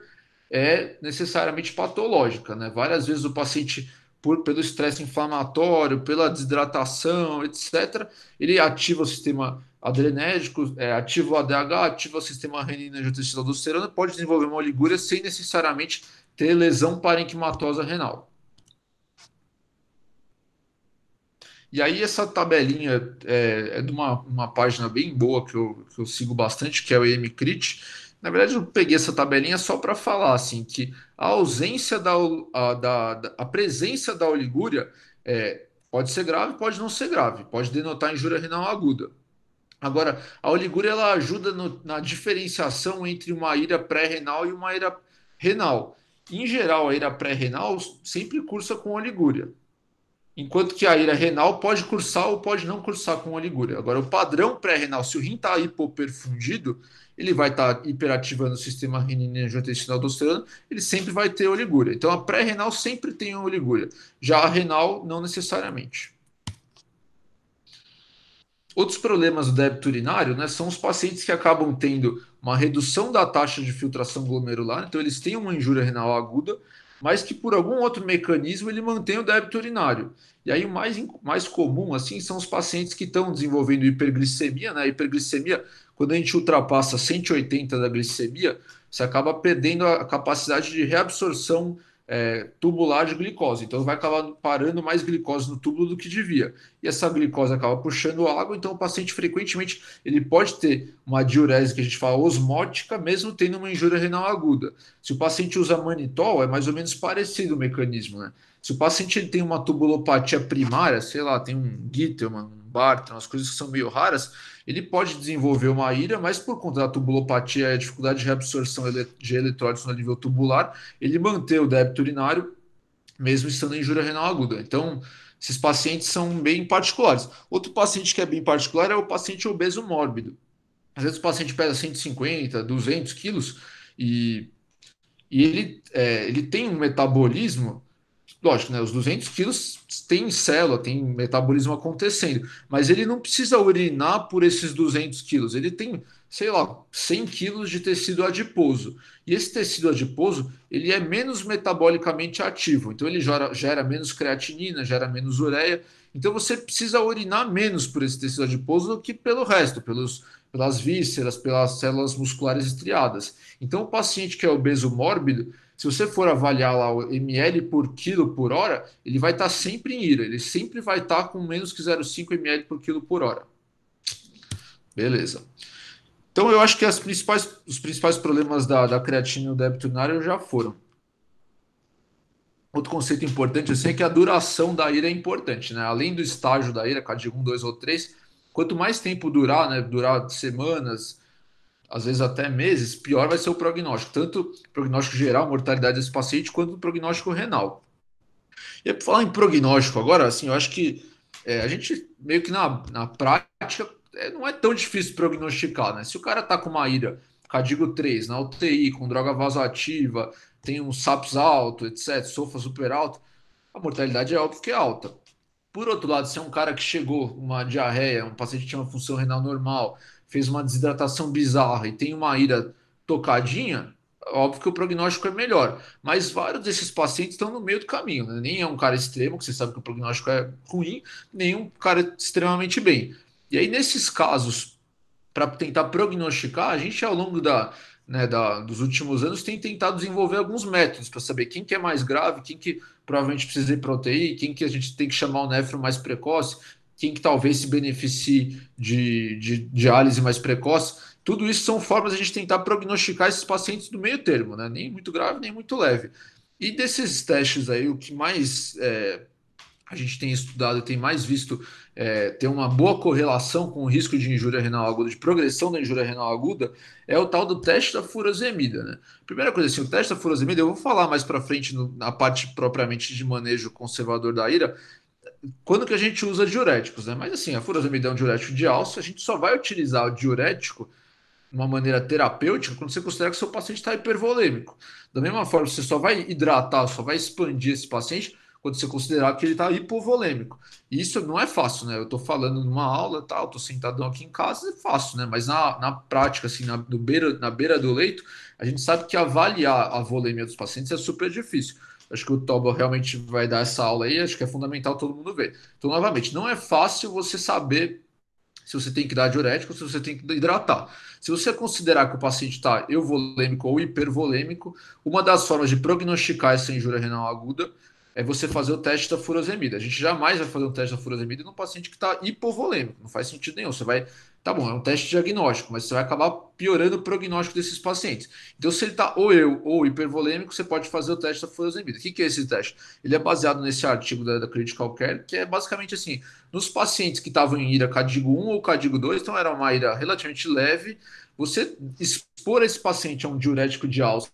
é necessariamente patológica, né? Várias vezes o paciente por, pelo estresse inflamatório, pela desidratação, etc., ele ativa o sistema adrenérgico, é, ativa o ADH, ativa o sistema renina angiotensina pode desenvolver uma oligúria sem necessariamente ter lesão parenquimatosa renal. E aí essa tabelinha é, é de uma, uma página bem boa que eu, que eu sigo bastante, que é o EMCrit. Na verdade, eu peguei essa tabelinha só para falar assim que a ausência da, a, da, a presença da oligúria é, pode ser grave, pode não ser grave, pode denotar injúria renal aguda. Agora, a oligúria ela ajuda no, na diferenciação entre uma ira pré-renal e uma ira renal. Em geral, a ira pré-renal sempre cursa com oligúria, enquanto que a ira renal pode cursar ou pode não cursar com oligúria. Agora, o padrão pré-renal, se o rim está hipoperfundido, ele vai estar tá hiperativando o sistema renina-angiotensina-aldosterona, ele sempre vai ter oligúria. Então a pré-renal sempre tem oligúria, já a renal não necessariamente. Outros problemas do débito urinário né, são os pacientes que acabam tendo uma redução da taxa de filtração glomerular, então eles têm uma injúria renal aguda, mas que por algum outro mecanismo ele mantém o débito urinário. E aí o mais, mais comum assim são os pacientes que estão desenvolvendo hiperglicemia, né? Hiperglicemia quando a gente ultrapassa 180 da glicemia, você acaba perdendo a capacidade de reabsorção é, tubular de glicose. Então vai acabar parando mais glicose no túbulo do que devia. E essa glicose acaba puxando água, então o paciente frequentemente ele pode ter uma diurese que a gente fala osmótica, mesmo tendo uma injúria renal aguda. Se o paciente usa manitol, é mais ou menos parecido o mecanismo, né? Se o paciente ele tem uma tubulopatia primária, sei lá, tem um Gittel, um Barton, umas coisas que são meio raras, ele pode desenvolver uma ilha, mas por conta da tubulopatia e dificuldade de reabsorção de eletrólitos no nível tubular, ele mantém o débito urinário, mesmo estando em injúria renal aguda. Então, esses pacientes são bem particulares. Outro paciente que é bem particular é o paciente obeso mórbido. Às vezes o paciente pesa 150, 200 quilos e, e ele, é, ele tem um metabolismo lógico, né, os 200 quilos tem célula, tem metabolismo acontecendo, mas ele não precisa urinar por esses 200 quilos, ele tem, sei lá, 100 quilos de tecido adiposo. E esse tecido adiposo, ele é menos metabolicamente ativo, então ele gera, gera menos creatinina, gera menos ureia, então você precisa urinar menos por esse tecido adiposo do que pelo resto, pelos pelas vísceras, pelas células musculares estriadas. Então o paciente que é obeso mórbido, se você for avaliar lá o ml por quilo por hora, ele vai estar tá sempre em ira, ele sempre vai estar tá com menos que 0,5 ml por quilo por hora. Beleza. Então eu acho que as principais, os principais problemas da, da creatina e do débito urinário já foram. Outro conceito importante assim, é que a duração da ira é importante, né? Além do estágio da ira, cada de um, dois ou três, quanto mais tempo durar, né? Durar semanas, às vezes até meses, pior vai ser o prognóstico, tanto prognóstico geral, mortalidade desse paciente, quanto o prognóstico renal. E por falar em prognóstico agora, assim, eu acho que é, a gente meio que na, na prática é, não é tão difícil prognosticar, né? Se o cara tá com uma ira cadigo 3 na UTI, com droga vasoativa, tem um SAPS alto, etc., sofa super alto, a mortalidade é óbvio que é alta. Por outro lado, se é um cara que chegou uma diarreia, um paciente que tinha uma função renal normal, fez uma desidratação bizarra e tem uma ira tocadinha, óbvio que o prognóstico é melhor. Mas vários desses pacientes estão no meio do caminho, né? Nem é um cara extremo, que você sabe que o prognóstico é ruim, nem um cara extremamente bem. E aí, nesses casos, para tentar prognosticar, a gente ao longo da, né, da, dos últimos anos tem tentado desenvolver alguns métodos para saber quem que é mais grave, quem que provavelmente precisa de proteína quem que a gente tem que chamar o nefro mais precoce, quem que talvez se beneficie de, de diálise mais precoce. Tudo isso são formas de a gente tentar prognosticar esses pacientes do meio termo, né? Nem muito grave, nem muito leve. E desses testes aí, o que mais é, a gente tem estudado, tem mais visto, é, uma boa correlação com o risco de injúria renal aguda, de progressão da injúria renal aguda, é o tal do teste da furosemida, né? Primeira coisa assim, o teste da furosemida, eu vou falar mais para frente no, na parte propriamente de manejo conservador da ira, quando que a gente usa diuréticos, né? Mas assim, a furosemida é um diurético de alça, a gente só vai utilizar o diurético de uma maneira terapêutica quando você considera que seu paciente está hipervolêmico. Da mesma forma, você só vai hidratar, só vai expandir esse paciente quando você considerar que ele está hipovolêmico. E isso não é fácil, né? Eu estou falando numa aula, tal, tá? estou sentadão aqui em casa, é fácil, né? Mas na, na prática, assim, na, beira, na beira do leito, a gente sabe que avaliar a volêmia dos pacientes é super difícil. Acho que o Toba realmente vai dar essa aula aí, acho que é fundamental todo mundo ver. Então, novamente, não é fácil você saber se você tem que dar diurético, se você tem que hidratar. Se você considerar que o paciente está euvolêmico ou hipervolêmico, uma das formas de prognosticar essa injúria renal aguda é você fazer o teste da furosemida. A gente jamais vai fazer um teste da furosemida num paciente que está hipovolêmico, não faz sentido nenhum. Você vai Tá bom, é um teste diagnóstico, mas você vai acabar piorando o prognóstico desses pacientes. Então, se ele está ou eu ou hipervolêmico, você pode fazer o teste da furosemida. O que, que é esse teste? Ele é baseado nesse artigo da, da Critical Care, que é basicamente assim: nos pacientes que estavam em ira cadigo 1 ou cadigo 2, então era uma ira relativamente leve, você expor esse paciente a um diurético de alça,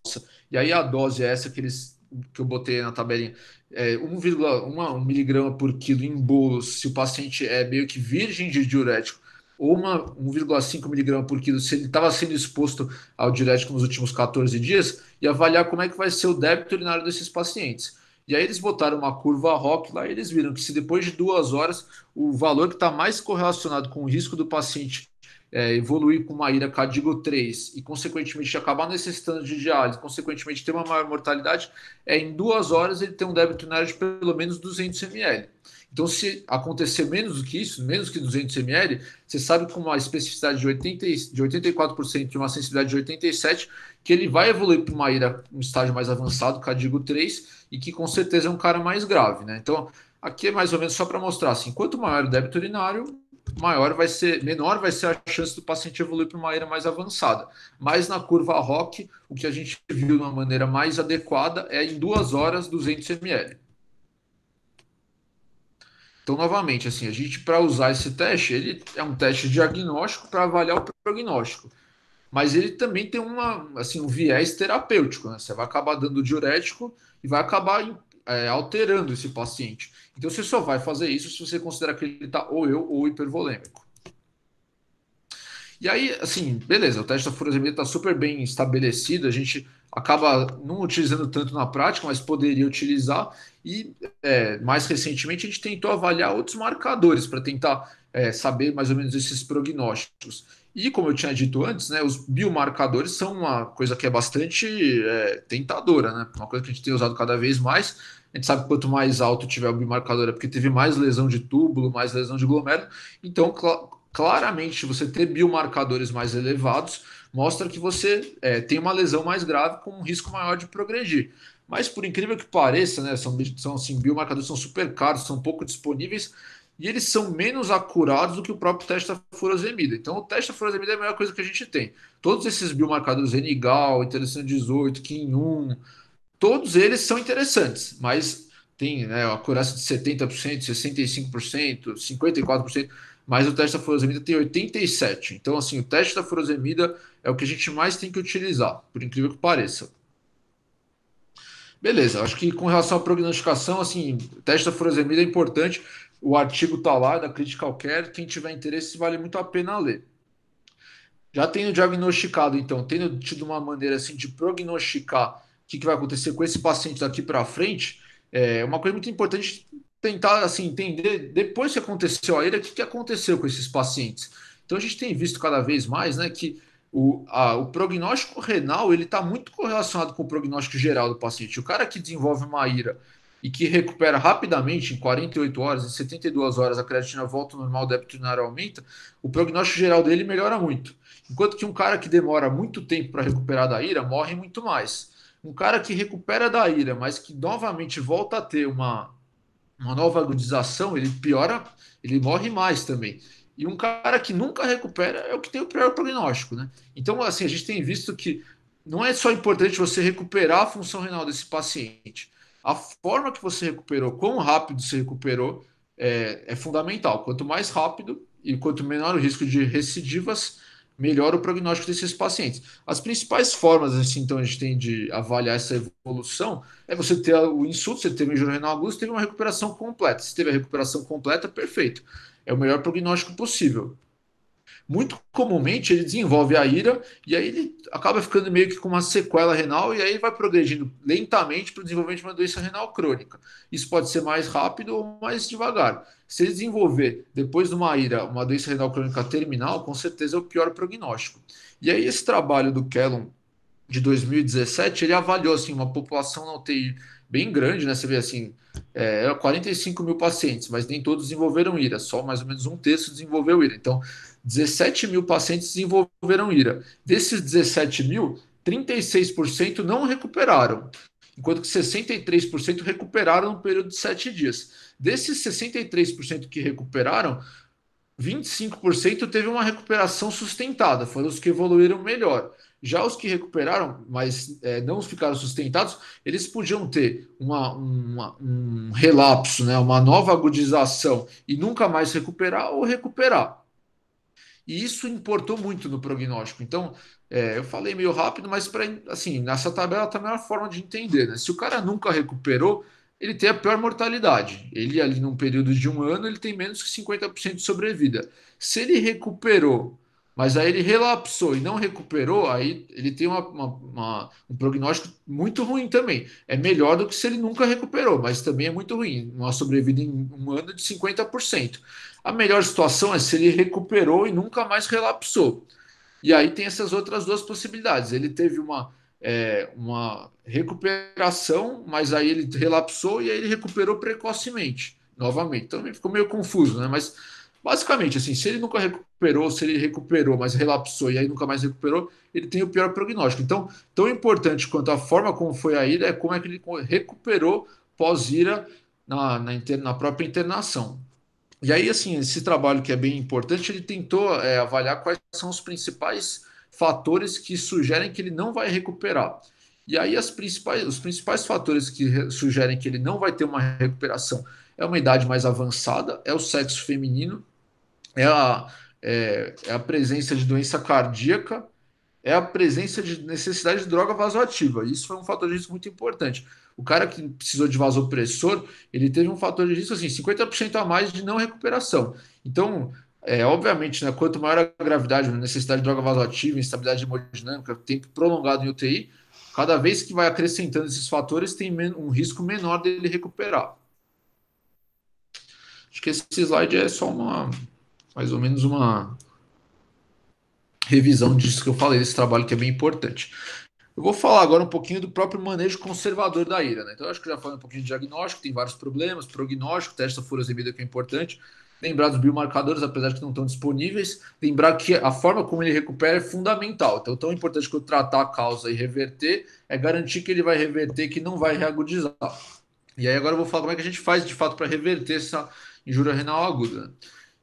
e aí a dose é essa que eles que eu botei na tabelinha, é 1,1 miligrama por quilo em bolos, se o paciente é meio que virgem de diurético ou 1,5 miligrama por quilo se ele estava sendo exposto ao diurético nos últimos 14 dias e avaliar como é que vai ser o débito urinário desses pacientes. E aí eles botaram uma curva ROC lá e eles viram que se depois de duas horas o valor que está mais correlacionado com o risco do paciente é, evoluir com uma ira cadigo 3 e, consequentemente, acabar necessitando de diálise, consequentemente, ter uma maior mortalidade, é em duas horas ele tem um débito urinário de pelo menos 200 ml. Então, se acontecer menos do que isso, menos que 200 ml, você sabe com uma especificidade de, 80, de 84% e uma sensibilidade de 87%, que ele vai evoluir para uma ira, um estágio mais avançado, cadigo 3, e que com certeza é um cara mais grave, né? Então, aqui é mais ou menos só para mostrar, assim, quanto maior o débito urinário, maior vai ser, menor vai ser a chance do paciente evoluir para uma era mais avançada. Mas na curva ROC, o que a gente viu de uma maneira mais adequada é em duas horas 200 ml. Então, novamente, assim, a gente para usar esse teste, ele é um teste diagnóstico para avaliar o prognóstico. Mas ele também tem uma, assim, um viés terapêutico, né? Você vai acabar dando diurético e vai acabar é, alterando esse paciente. Então, você só vai fazer isso se você considerar que ele está ou eu ou hipervolêmico. E aí, assim, beleza, o teste da furosemida está super bem estabelecido, a gente acaba não utilizando tanto na prática, mas poderia utilizar. E é, mais recentemente a gente tentou avaliar outros marcadores para tentar é, saber mais ou menos esses prognósticos. E como eu tinha dito antes, né, os biomarcadores são uma coisa que é bastante é, tentadora, né? Uma coisa que a gente tem usado cada vez mais. A gente sabe quanto mais alto tiver o biomarcador é porque teve mais lesão de túbulo, mais lesão de glomérulo. Então, cl claramente, você ter biomarcadores mais elevados mostra que você é, tem uma lesão mais grave com um risco maior de progredir. Mas por incrível que pareça, né, são, são assim, biomarcadores são super caros, são pouco disponíveis e eles são menos acurados do que o próprio teste da furosemida. Então, o teste da furosemida é a melhor coisa que a gente tem. Todos esses biomarcadores, Enigal, Interessante 18, KIN1, todos eles são interessantes, mas tem né, a acurácia de 70%, 65%, 54%, mas o teste da furosemida tem 87%. Então, assim, o teste da furosemida é o que a gente mais tem que utilizar, por incrível que pareça. Beleza, acho que com relação à prognosticação, assim, teste da furosemida é importante, o artigo está lá, da Critical Care, quem tiver interesse vale muito a pena ler. Já tendo diagnosticado, então, tendo tido uma maneira, assim, de prognosticar o que, que vai acontecer com esse paciente daqui para frente, é uma coisa muito importante tentar, assim, entender, depois que aconteceu a ele o que, que aconteceu com esses pacientes. Então, a gente tem visto cada vez mais, né, que o, a, o prognóstico renal ele está muito correlacionado com o prognóstico geral do paciente. O cara que desenvolve uma ira e que recupera rapidamente, em 48 horas, em 72 horas, a creatina volta ao normal, o débito urinário aumenta, o prognóstico geral dele melhora muito. Enquanto que um cara que demora muito tempo para recuperar da ira morre muito mais. Um cara que recupera da ira, mas que novamente volta a ter uma, uma nova agudização, ele piora, ele morre mais também. E um cara que nunca recupera é o que tem o pior prognóstico, né? Então, assim, a gente tem visto que não é só importante você recuperar a função renal desse paciente. A forma que você recuperou, quão rápido você recuperou, é, é, fundamental. Quanto mais rápido e quanto menor o risco de recidivas, melhor o prognóstico desses pacientes. As principais formas, assim, então, a gente tem de avaliar essa evolução é você ter o insulto, você teve um injúria renal agudo, você teve uma recuperação completa. Se teve a recuperação completa, perfeito. É o melhor prognóstico possível. Muito comumente ele desenvolve a ira e aí ele acaba ficando meio que com uma sequela renal e aí vai progredindo lentamente para o desenvolvimento de uma doença renal crônica. Isso pode ser mais rápido ou mais devagar. Se ele desenvolver depois de uma ira uma doença renal crônica terminal, com certeza é o pior prognóstico. E aí esse trabalho do Kellum de 2017, ele avaliou assim, uma população na UTI bem grande, né? Você vê assim, é, 45 mil pacientes, mas nem todos desenvolveram ira, só mais ou menos um terço desenvolveu ira. Então, 17 mil pacientes desenvolveram ira. Desses 17 mil, 36% não recuperaram, enquanto que 63% recuperaram no período de 7 dias. Desses 63% que recuperaram, 25% teve uma recuperação sustentada, foram os que evoluíram melhor. Já os que recuperaram, mas é, não ficaram sustentados, eles podiam ter uma, uma, um relapso, né, uma nova agudização e nunca mais recuperar ou recuperar. E isso importou muito no prognóstico. Então, é, eu falei meio rápido, mas para assim, nessa tabela também é uma forma de entender. Né? Se o cara nunca recuperou, ele tem a pior mortalidade. Ele, ali num período de um ano, ele tem menos que 50% de sobrevida. Se ele recuperou mas aí ele relapsou e não recuperou, aí ele tem uma, uma, uma, um prognóstico muito ruim também. É melhor do que se ele nunca recuperou, mas também é muito ruim, uma sobrevida em um ano de 50%. A melhor situação é se ele recuperou e nunca mais relapsou. E aí tem essas outras duas possibilidades. Ele teve uma, é, uma recuperação, mas aí ele relapsou e aí ele recuperou precocemente novamente. Então ficou meio confuso, né? Mas Basicamente, assim, se ele nunca recuperou, se ele recuperou, mas relapsou e aí nunca mais recuperou, ele tem o pior prognóstico. Então, tão importante quanto a forma como foi a ira é como é que ele recuperou pós-ira na, na, na, própria internação. E aí, assim, esse trabalho que é bem importante, ele tentou é, avaliar quais são os principais fatores que sugerem que ele não vai recuperar. E aí, as principais, os principais fatores que sugerem que ele não vai ter uma recuperação é uma idade mais avançada, é o sexo feminino, é a, é, é a presença de doença cardíaca, é a presença de necessidade de droga vasoativa. Isso foi um fator de risco muito importante. O cara que precisou de vasopressor, ele teve um fator de risco assim, 50% a mais de não recuperação. Então, é, obviamente, né, quanto maior a gravidade, a necessidade de droga vasoativa, instabilidade hemodinâmica, tempo prolongado em UTI, cada vez que vai acrescentando esses fatores, tem um risco menor dele recuperar. Acho que esse slide é só uma mais ou menos uma revisão disso que eu falei, desse trabalho que é bem importante. Eu vou falar agora um pouquinho do próprio manejo conservador da ira. Né? Então, acho que já falei um pouquinho de diagnóstico, tem vários problemas, prognóstico, teste da furosemida que é importante. Lembrar dos biomarcadores, apesar de que não estão disponíveis. Lembrar que a forma como ele recupera é fundamental. Então, tão importante que eu tratar a causa e reverter é garantir que ele vai reverter, que não vai reagudizar. E aí, agora eu vou falar como é que a gente faz de fato para reverter essa injúria renal aguda.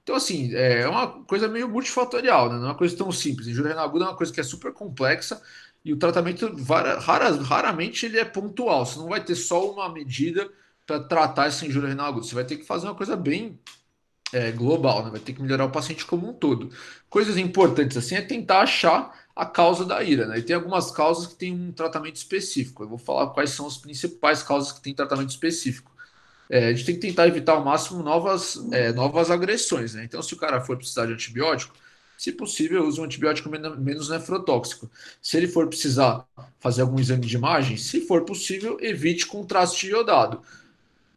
Então, assim, é uma coisa meio multifatorial, né? não é uma coisa tão simples. Injúria renal aguda é uma coisa que é super complexa e o tratamento raramente ele é pontual. Você não vai ter só uma medida para tratar essa injúria renal aguda. Você vai ter que fazer uma coisa bem é, global, né? vai ter que melhorar o paciente como um todo. Coisas importantes assim é tentar achar a causa da ira, né? E tem algumas causas que têm um tratamento específico. Eu vou falar quais são as principais causas que têm tratamento específico é, a gente tem que tentar evitar ao máximo novas, é, novas agressões, né? Então, se o cara for precisar de antibiótico, se possível, use um antibiótico men menos nefrotóxico. Se ele for precisar fazer algum exame de imagem, se for possível, evite contraste iodado.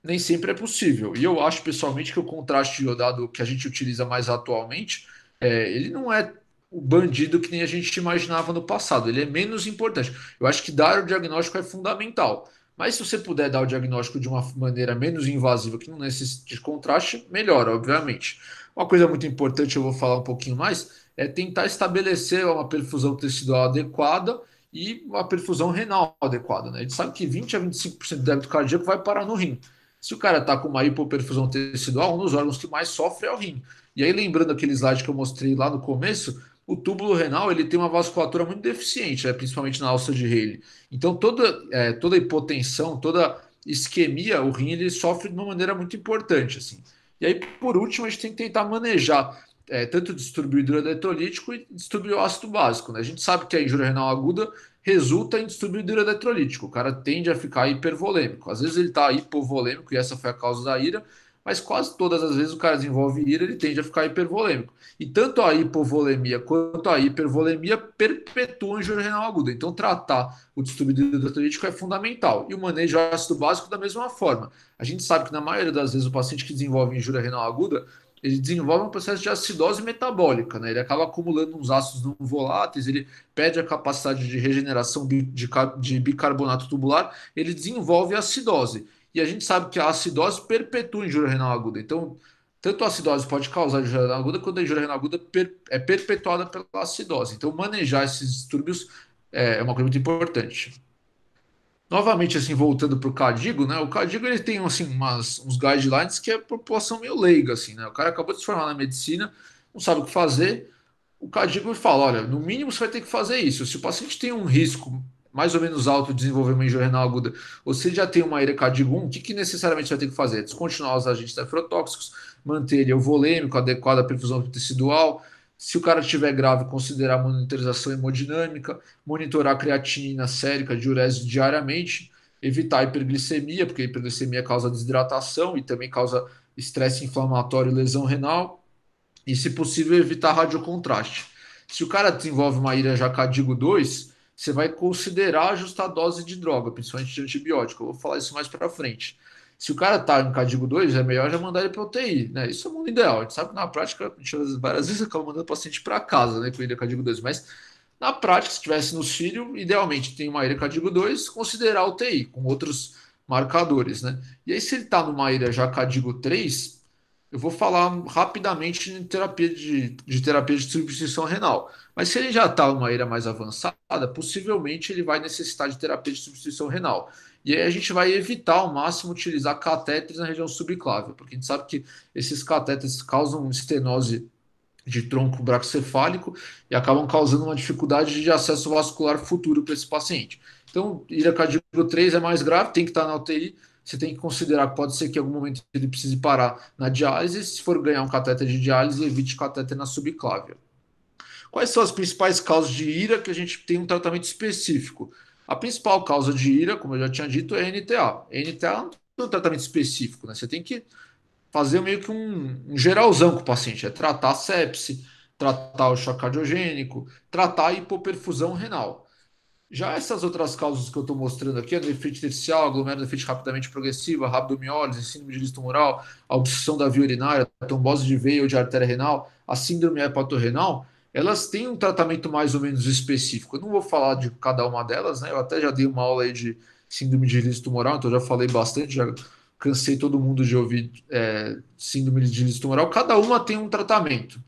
Nem sempre é possível. E eu acho, pessoalmente, que o contraste iodado que a gente utiliza mais atualmente, é, ele não é o bandido que nem a gente imaginava no passado. Ele é menos importante. Eu acho que dar o diagnóstico é fundamental. Mas se você puder dar o diagnóstico de uma maneira menos invasiva, que não necessite de contraste, melhor, obviamente. Uma coisa muito importante, eu vou falar um pouquinho mais, é tentar estabelecer uma perfusão tecidual adequada e uma perfusão renal adequada. Né? A gente sabe que 20 a 25% do débito cardíaco vai parar no rim. Se o cara está com uma hipoperfusão tecidual, um dos órgãos que mais sofre é o rim. E aí, lembrando aquele slide que eu mostrei lá no começo, o túbulo renal ele tem uma vasculatura muito deficiente, né, principalmente na alça de Rayleigh. Então toda é, toda hipotensão, toda isquemia, o rim ele sofre de uma maneira muito importante assim. E aí por último a gente tem que tentar manejar é, tanto o distúrbio hidroeletrolítico e distúrbio ácido básico. Né? A gente sabe que a injúria renal aguda resulta em distúrbio hidroeletrolítico. O cara tende a ficar hipervolêmico. Às vezes ele está hipovolêmico e essa foi a causa da ira, mas quase todas as vezes o cara desenvolve ira, ele tende a ficar hipervolêmico. E tanto a hipovolemia quanto a hipervolemia perpetuam injúria renal aguda. Então, tratar o distúrbio hidrotalítico é fundamental. E o manejo ácido básico da mesma forma. A gente sabe que, na maioria das vezes, o paciente que desenvolve injúria renal aguda, ele desenvolve um processo de acidose metabólica, né? Ele acaba acumulando uns ácidos não voláteis, ele perde a capacidade de regeneração de bicarbonato tubular, ele desenvolve acidose. E a gente sabe que a acidose perpetua injúria renal aguda. Então, tanto a acidose pode causar injúria renal aguda, quanto a injúria renal aguda per, é perpetuada pela acidose. Então, manejar esses distúrbios é, é uma coisa muito importante. Novamente, assim, voltando para o Cadigo, né? O Cadigo ele tem assim, umas, uns guidelines que é a população meio leiga, assim, né? O cara acabou de se formar na medicina, não sabe o que fazer. O Cadigo fala: olha, no mínimo você vai ter que fazer isso. Se o paciente tem um risco mais ou menos alto de desenvolver uma injúria renal aguda, ou se já tem uma Cadigo 1, o que, que necessariamente você vai ter que fazer? Descontinuar os agentes nefrotóxicos, manter ele volêmico, adequado à perfusão tecidual. Se o cara tiver grave, considerar monitorização hemodinâmica, monitorar creatinina sérica, diurese diariamente, evitar hiperglicemia, porque a hiperglicemia causa desidratação e também causa estresse inflamatório e lesão renal, e se possível evitar radiocontraste. Se o cara desenvolve uma ira jacadigo 2, você vai considerar ajustar a dose de droga, principalmente de antibiótico. Eu vou falar isso mais para frente. Se o cara tá no cadigo 2, é melhor já mandar ele para UTI, né? Isso é o mundo ideal. A gente sabe que na prática, a gente várias vezes acaba mandando o paciente para casa, né, com ilha cadigo 2, mas na prática, se tivesse no cílio, idealmente tem uma ilha cadigo 2, considerar UTI com outros marcadores, né? E aí se ele tá numa ilha já cadigo 3, eu vou falar rapidamente de terapia de, de terapia de substituição renal. Mas se ele já está numa ilha mais avançada, possivelmente ele vai necessitar de terapia de substituição renal. E aí a gente vai evitar ao máximo utilizar catéteres na região subclávia, porque a gente sabe que esses catéteres causam estenose de tronco braxcefálico e acabam causando uma dificuldade de acesso vascular futuro para esse paciente. Então, cardíaco 3 é mais grave, tem que estar na UTI, você tem que considerar que pode ser que em algum momento ele precise parar na diálise, se for ganhar um catéter de diálise, evite catéter na subclávia. Quais são as principais causas de ira que a gente tem um tratamento específico? A principal causa de ira, como eu já tinha dito, é NTA. NTA não é tem um tratamento específico, né? Você tem que fazer meio que um, um geralzão com o paciente. É tratar a sepse, tratar o choque cardiogênico, tratar a hipoperfusão renal. Já essas outras causas que eu estou mostrando aqui, a nefrite tercial, glomerulonefrite rapidamente progressiva, rabdomiólise, síndrome de listo tumoral, a obstrução da via urinária, a trombose de veia ou de artéria renal, a síndrome hepatorrenal, renal elas têm um tratamento mais ou menos específico. Eu não vou falar de cada uma delas, né? Eu até já dei uma aula aí de síndrome de ilícito tumoral, então já falei bastante, já cansei todo mundo de ouvir é, síndrome de ilícito tumoral. Cada uma tem um tratamento.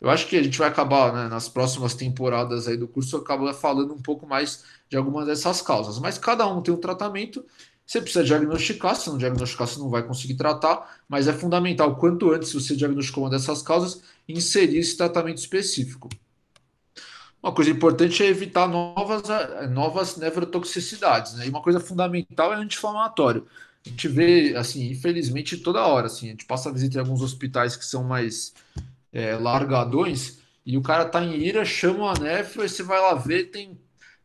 Eu acho que a gente vai acabar, né, nas próximas temporadas aí do curso, eu acabo falando um pouco mais de algumas dessas causas. Mas cada um tem um tratamento você precisa diagnosticar, se não diagnosticar, você não vai conseguir tratar, mas é fundamental, quanto antes você diagnosticou uma dessas causas, inserir esse tratamento específico. Uma coisa importante é evitar novas, novas neurotoxicidades, né? E uma coisa fundamental é anti-inflamatório. A gente vê, assim, infelizmente, toda hora, assim, a gente passa a visita em alguns hospitais que são mais é, largadões, e o cara tá em ira, chama a nefro, e você vai lá ver, tem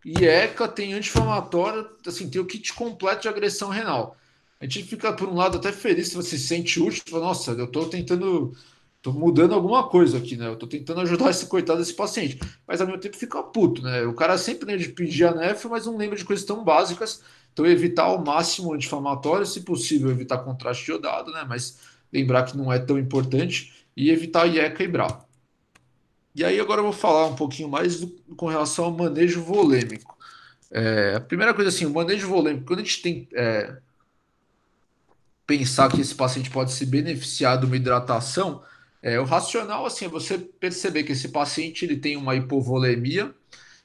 IECA, tem anti-inflamatório, assim, tem o kit completo de agressão renal. A gente fica, por um lado, até feliz, você se sente útil, fala, nossa, eu tô tentando Tô mudando alguma coisa aqui, né? Eu tô tentando ajudar esse coitado desse paciente. Mas ao mesmo tempo fica puto, né? O cara sempre lembra de pedir anéfilo, mas não lembra de coisas tão básicas. Então evitar ao máximo anti-inflamatório, se possível, evitar contraste iodado, né? Mas lembrar que não é tão importante. E evitar IECA e E aí agora eu vou falar um pouquinho mais do, com relação ao manejo volêmico. É, a primeira coisa assim, o manejo volêmico, quando a gente tem é, pensar que esse paciente pode se beneficiar de uma hidratação, é, o racional, assim, é você perceber que esse paciente ele tem uma hipovolemia,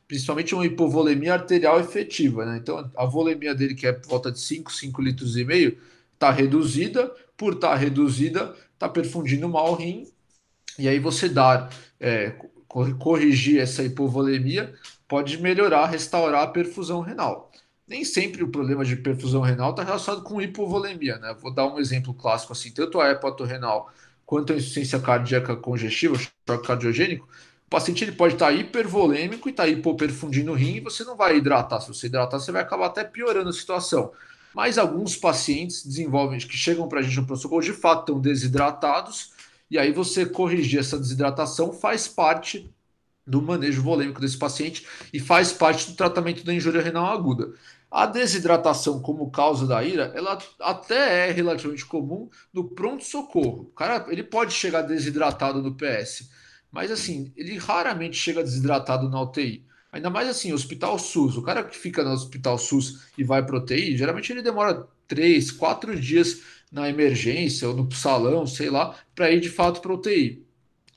principalmente uma hipovolemia arterial efetiva, né? Então, a volemia dele, que é por volta de 5, 5 litros e meio, está reduzida. Por estar tá reduzida, está perfundindo mal o rim. E aí você dar, é, corrigir essa hipovolemia, pode melhorar, restaurar a perfusão renal. Nem sempre o problema de perfusão renal está relacionado com hipovolemia, né? Vou dar um exemplo clássico assim, tanto a hepatorrenal renal quanto à insuficiência cardíaca congestiva, choque cardiogênico, o paciente ele pode estar tá hipervolêmico e estar tá hipoperfundindo o rim e você não vai hidratar. Se você hidratar, você vai acabar até piorando a situação. Mas alguns pacientes desenvolvem, que chegam para a gente no protocolo de fato estão desidratados, e aí você corrigir essa desidratação faz parte do manejo volêmico desse paciente e faz parte do tratamento da injúria renal aguda. A desidratação como causa da ira, ela até é relativamente comum no pronto-socorro. O cara ele pode chegar desidratado no PS, mas assim, ele raramente chega desidratado na UTI. Ainda mais assim, hospital SUS. O cara que fica no hospital SUS e vai para UTI, geralmente ele demora três, quatro dias na emergência ou no salão, sei lá, para ir de fato para UTI.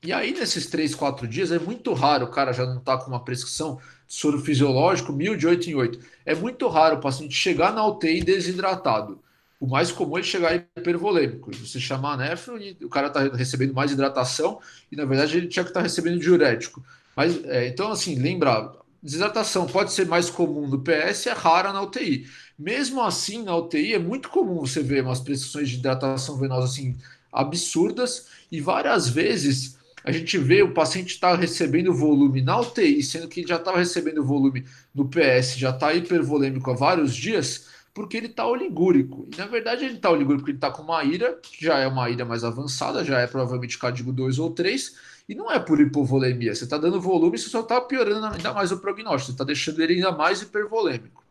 E aí, nesses três, quatro dias, é muito raro o cara já não tá com uma prescrição soro fisiológico, mil de 8 em 8. É muito raro o paciente chegar na UTI desidratado. O mais comum é ele chegar hipervolêmico. Você chamar néfro e o cara está recebendo mais hidratação e, na verdade, ele tinha que estar tá recebendo diurético. Mas, é, então, assim, lembrar desidratação pode ser mais comum no PS, é rara na UTI. Mesmo assim, na UTI é muito comum você ver umas prescrições de hidratação venosa, assim, absurdas e várias vezes a gente vê o paciente está recebendo volume na UTI, sendo que ele já estava recebendo volume no PS, já está hipervolêmico há vários dias, porque ele está oligúrico. E, na verdade, ele está oligúrico porque ele está com uma ira, que já é uma ira mais avançada, já é provavelmente código 2 ou 3, e não é por hipovolemia. Você está dando volume, você só está piorando ainda mais o prognóstico, está deixando ele ainda mais hipervolêmico.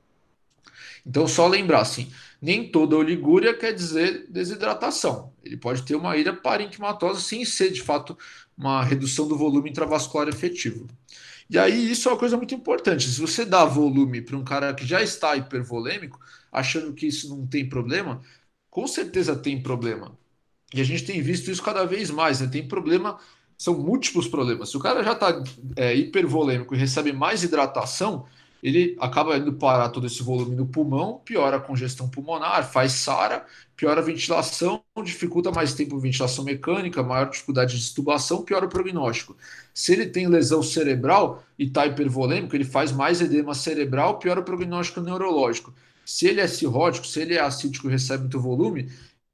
Então, só lembrar assim, nem toda oligúria quer dizer desidratação. Ele pode ter uma ira parenquimatosa sem ser de fato uma redução do volume intravascular efetivo. E aí isso é uma coisa muito importante. Se você dá volume para um cara que já está hipervolêmico, achando que isso não tem problema, com certeza tem problema. E a gente tem visto isso cada vez mais, né? Tem problema, são múltiplos problemas. Se o cara já está é, hipervolêmico e recebe mais hidratação, ele acaba indo parar todo esse volume no pulmão, piora a congestão pulmonar, faz SARA, piora a ventilação, dificulta mais tempo ventilação mecânica, maior dificuldade de estubação, piora o prognóstico. Se ele tem lesão cerebral e está hipervolêmico, ele faz mais edema cerebral, piora o prognóstico neurológico. Se ele é cirrótico, se ele é acítico e recebe muito volume,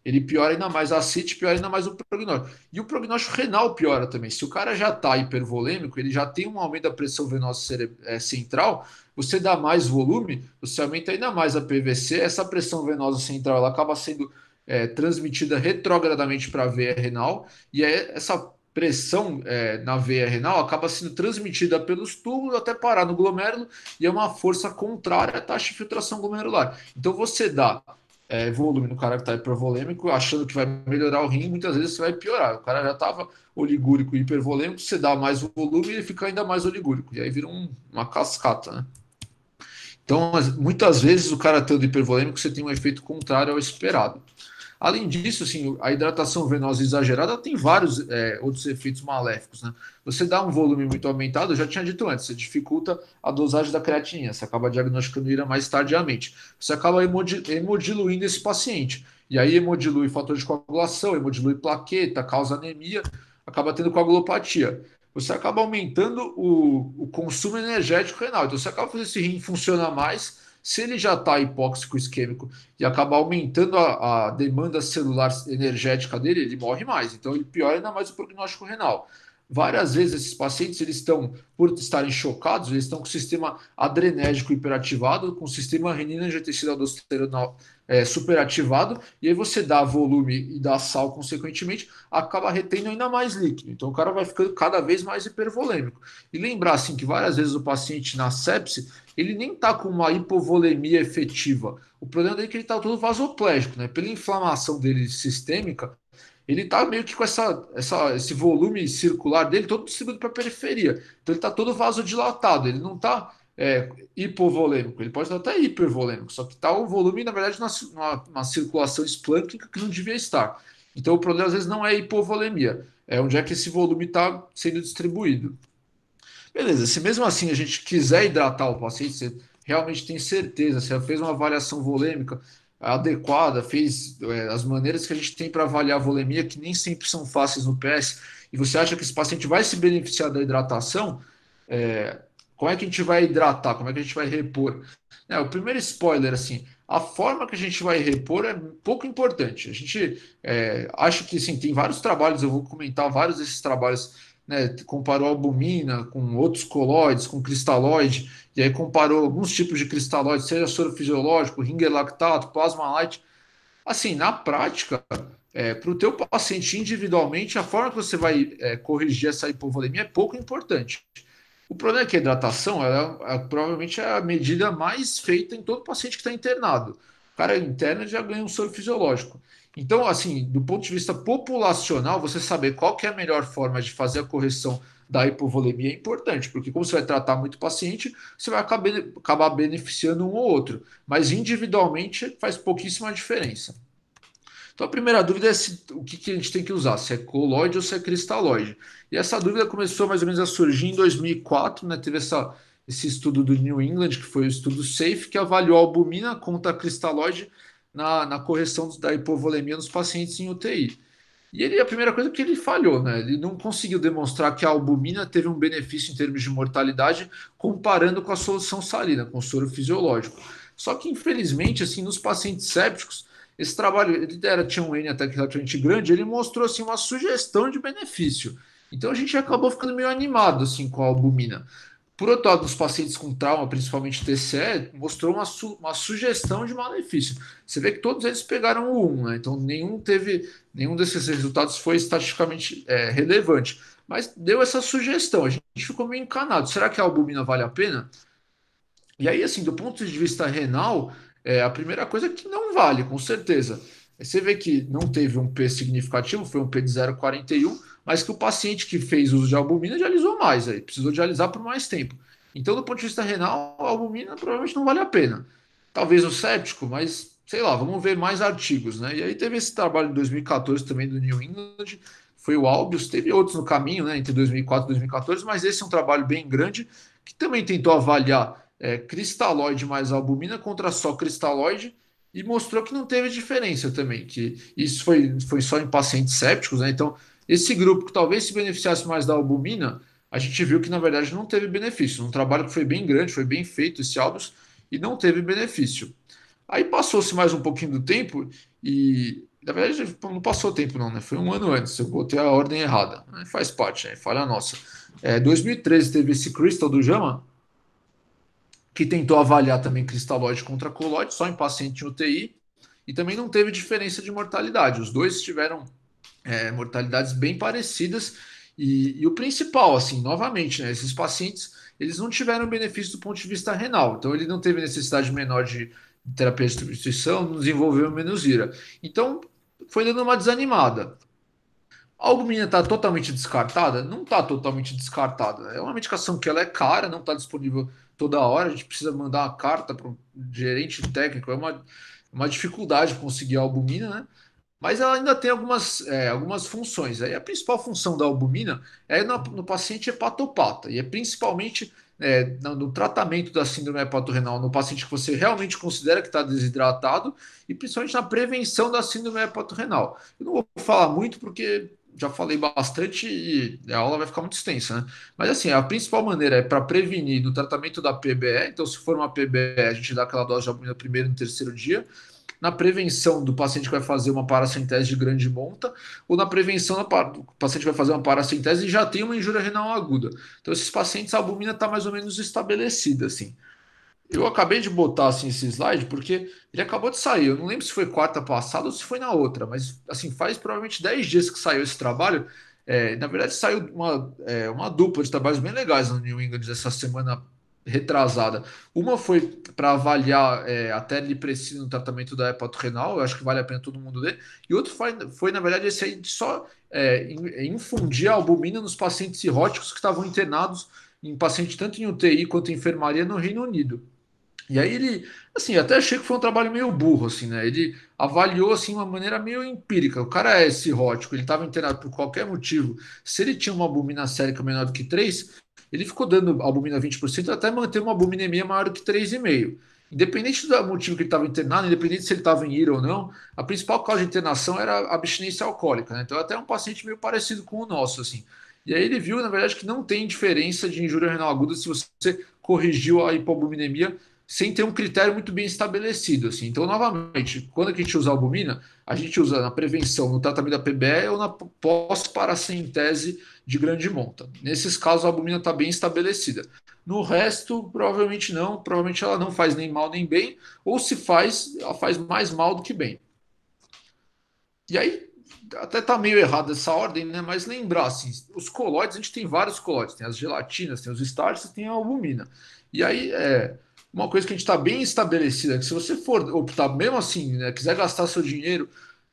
ele piora ainda mais, a ascite piora ainda mais o prognóstico. E o prognóstico renal piora também. Se o cara já está hipervolêmico, ele já tem um aumento da pressão venosa eh, central, você dá mais volume, você aumenta ainda mais a PVC, essa pressão venosa central ela acaba sendo é, transmitida retrogradamente para a veia renal, e aí essa pressão é, na veia renal acaba sendo transmitida pelos túbulos até parar no glomérulo, e é uma força contrária à taxa de filtração glomerular. Então você dá é, volume no cara que está hipervolêmico, achando que vai melhorar o rim, muitas vezes você vai piorar. O cara já estava oligúrico e hipervolêmico, você dá mais volume e ele fica ainda mais oligúrico. E aí vira um, uma cascata, né? Então, muitas vezes o cara tendo hipervolêmico, você tem um efeito contrário ao esperado. Além disso, assim, a hidratação venosa exagerada tem vários é, outros efeitos maléficos. Né? Você dá um volume muito aumentado, eu já tinha dito antes, você dificulta a dosagem da creatinina, você acaba diagnosticando ira mais tardiamente. Você acaba hemodiluindo esse paciente. E aí hemodilui fator de coagulação, hemodilui plaqueta, causa anemia, acaba tendo coagulopatia. Você acaba aumentando o, o consumo energético renal. Então você acaba fazendo esse rim funcionar mais se ele já está hipóxico isquêmico e acaba aumentando a, a, demanda celular energética dele, ele morre mais. Então ele piora ainda mais o prognóstico renal. Várias vezes esses pacientes eles estão, por estarem chocados, eles estão com o sistema adrenérgico hiperativado, com o sistema renina angiotensina aldosterona é, superativado, e aí você dá volume e dá sal consequentemente, acaba retendo ainda mais líquido. Então o cara vai ficando cada vez mais hipervolêmico. E lembrar assim que várias vezes o paciente na sepse, ele nem está com uma hipovolemia efetiva. O problema dele é que ele está todo vasoplégico, né? Pela inflamação dele sistêmica, ele tá meio que com essa, essa, esse volume circular dele todo distribuído para a periferia. Então ele tá todo vasodilatado, ele não tá é, hipovolêmico, ele pode estar até hipervolêmico, só que está o volume, na verdade, na, circulação esplânquica que não devia estar. Então o problema às vezes não é hipovolemia, é onde é que esse volume está sendo distribuído. Beleza, se mesmo assim a gente quiser hidratar o paciente, você realmente tem certeza, você fez uma avaliação volêmica adequada, fez é, as maneiras que a gente tem para avaliar a volemia, que nem sempre são fáceis no PS, e você acha que esse paciente vai se beneficiar da hidratação, é, como é que a gente vai hidratar? Como é que a gente vai repor? É, o primeiro spoiler, assim, a forma que a gente vai repor é pouco importante. A gente é, acho que sim, tem vários trabalhos, eu vou comentar vários desses trabalhos, né? Comparou albumina com outros colóides, com cristalóide, e aí comparou alguns tipos de cristalóide, seja soro fisiológico, ringer lactato, plasma light. Assim, na prática, é, para o teu paciente individualmente, a forma que você vai é, corrigir essa hipovolemia é pouco importante. O problema é que a hidratação é, é, provavelmente é a medida mais feita em todo paciente que está internado. O cara interna já ganha um soro fisiológico. Então, assim, do ponto de vista populacional, você saber qual é a melhor forma de fazer a correção da hipovolemia é importante, porque como você vai tratar muito paciente, você vai acabar, acabar beneficiando um ou outro. Mas individualmente faz pouquíssima diferença. Então a primeira dúvida é se, o que, que a gente tem que usar, se é coloide ou se é cristalóide. E essa dúvida começou mais ou menos a surgir em 2004, né? Teve essa, esse estudo do New England, que foi o estudo SAFE, que avaliou a albumina contra a cristalóide na, na correção da hipovolemia nos pacientes em UTI. E ele, a primeira coisa é que ele falhou, né? Ele não conseguiu demonstrar que a albumina teve um benefício em termos de mortalidade comparando com a solução salina, com o soro fisiológico. Só que, infelizmente, assim, nos pacientes sépticos, esse trabalho, ele era, tinha um N até que relativamente grande, ele mostrou assim, uma sugestão de benefício. Então a gente acabou ficando meio animado assim, com a albumina. Por outro lado, nos pacientes com trauma, principalmente TCE, mostrou uma, su uma sugestão de malefício. Você vê que todos eles pegaram o 1, né? então nenhum teve, nenhum desses resultados foi estatisticamente é, relevante. Mas deu essa sugestão, a gente ficou meio encanado. Será que a albumina vale a pena? E aí, assim, do ponto de vista renal, é, a primeira coisa é que não vale, com certeza. Você vê que não teve um P significativo, foi um P de 0,41, mas que o paciente que fez uso de albumina dialisou mais, aí precisou dialisar por mais tempo. Então, do ponto de vista renal, a albumina provavelmente não vale a pena. Talvez o séptico, mas sei lá, vamos ver mais artigos, né? E aí teve esse trabalho em 2014 também do New England, foi o Albius, teve outros no caminho, né, entre 2004 e 2014, mas esse é um trabalho bem grande que também tentou avaliar é, cristalóide mais albumina contra só cristalóide e mostrou que não teve diferença também, que isso foi, foi só em pacientes sépticos, né? Então, esse grupo que talvez se beneficiasse mais da albumina, a gente viu que na verdade não teve benefício. Um trabalho que foi bem grande, foi bem feito esse Aldus e não teve benefício. Aí passou-se mais um pouquinho do tempo e na verdade não passou tempo não, né? Foi um ano antes, eu botei a ordem errada. Né? Faz parte, né? falha nossa. É, 2013 teve esse Crystal do Jama, que tentou avaliar também cristalóide contra colóide, só em paciente em UTI, e também não teve diferença de mortalidade. Os dois tiveram é, mortalidades bem parecidas, e, e, o principal, assim, novamente, né, esses pacientes, eles não tiveram benefício do ponto de vista renal, então ele não teve necessidade menor de terapia de substituição, não desenvolveu menos ira. Então, foi dando uma desanimada. A albumina está totalmente descartada? Não está totalmente descartada. É uma medicação que ela é cara, não está disponível toda hora, a gente precisa mandar uma carta para o gerente técnico, é uma, uma dificuldade conseguir a albumina, né? Mas ela ainda tem algumas, é, algumas funções. Aí a principal função da albumina é no, no paciente hepatopata, e é principalmente é, no, no, tratamento da síndrome hepatorrenal no paciente que você realmente considera que está desidratado, e principalmente na prevenção da síndrome hepatorrenal. Eu não vou falar muito porque já falei bastante e a aula vai ficar muito extensa, né? Mas assim, a principal maneira é para prevenir no tratamento da PBE. Então, se for uma PBE, a gente dá aquela dose de albumina primeiro e no terceiro dia. Na prevenção do paciente que vai fazer uma paracentese de grande monta, ou na prevenção do paciente que vai fazer uma paracentese e já tem uma injúria renal aguda. Então, esses pacientes, a albumina está mais ou menos estabelecida, assim. Eu acabei de botar assim, esse slide porque ele acabou de sair. Eu não lembro se foi quarta passada ou se foi na outra, mas assim faz provavelmente 10 dias que saiu esse trabalho. É, na verdade, saiu uma, é, uma dupla de trabalhos bem legais no New England essa semana retrasada. Uma foi para avaliar é, até ele precisa no tratamento da hepato renal, eu acho que vale a pena todo mundo ler. E outro foi, foi na verdade, esse aí de só é, é infundir a albumina nos pacientes cirróticos que estavam internados em paciente tanto em UTI quanto em enfermaria no Reino Unido. E aí ele, assim, até achei que foi um trabalho meio burro, assim, né? Ele avaliou, assim, uma maneira meio empírica. O cara é cirrótico, ele estava internado por qualquer motivo. Se ele tinha uma albumina sérica menor do que 3, ele ficou dando albumina 20% até manter uma albuminemia maior do que 3,5%. Independente do motivo que ele estava internado, independente se ele estava em ira ou não, a principal causa de internação era abstinência alcoólica, né? Então, até um paciente meio parecido com o nosso, assim. E aí ele viu, na verdade, que não tem diferença de injúria renal aguda se você corrigiu a hipobuminemia sem ter um critério muito bem estabelecido. Assim. Então, novamente, quando a gente usa albumina, a gente usa na prevenção, no tratamento da PBE ou na pós-paracentese de grande monta. Nesses casos, a albumina está bem estabelecida. No resto, provavelmente não, provavelmente ela não faz nem mal nem bem, ou se faz, ela faz mais mal do que bem. E aí, até está meio errada essa ordem, né? Mas lembrar, assim, os colóides, a gente tem vários colóides, tem as gelatinas, tem os e tem a albumina. E aí, é, uma coisa que a gente está bem estabelecida, que se você for optar mesmo assim, né, quiser gastar seu dinheiro,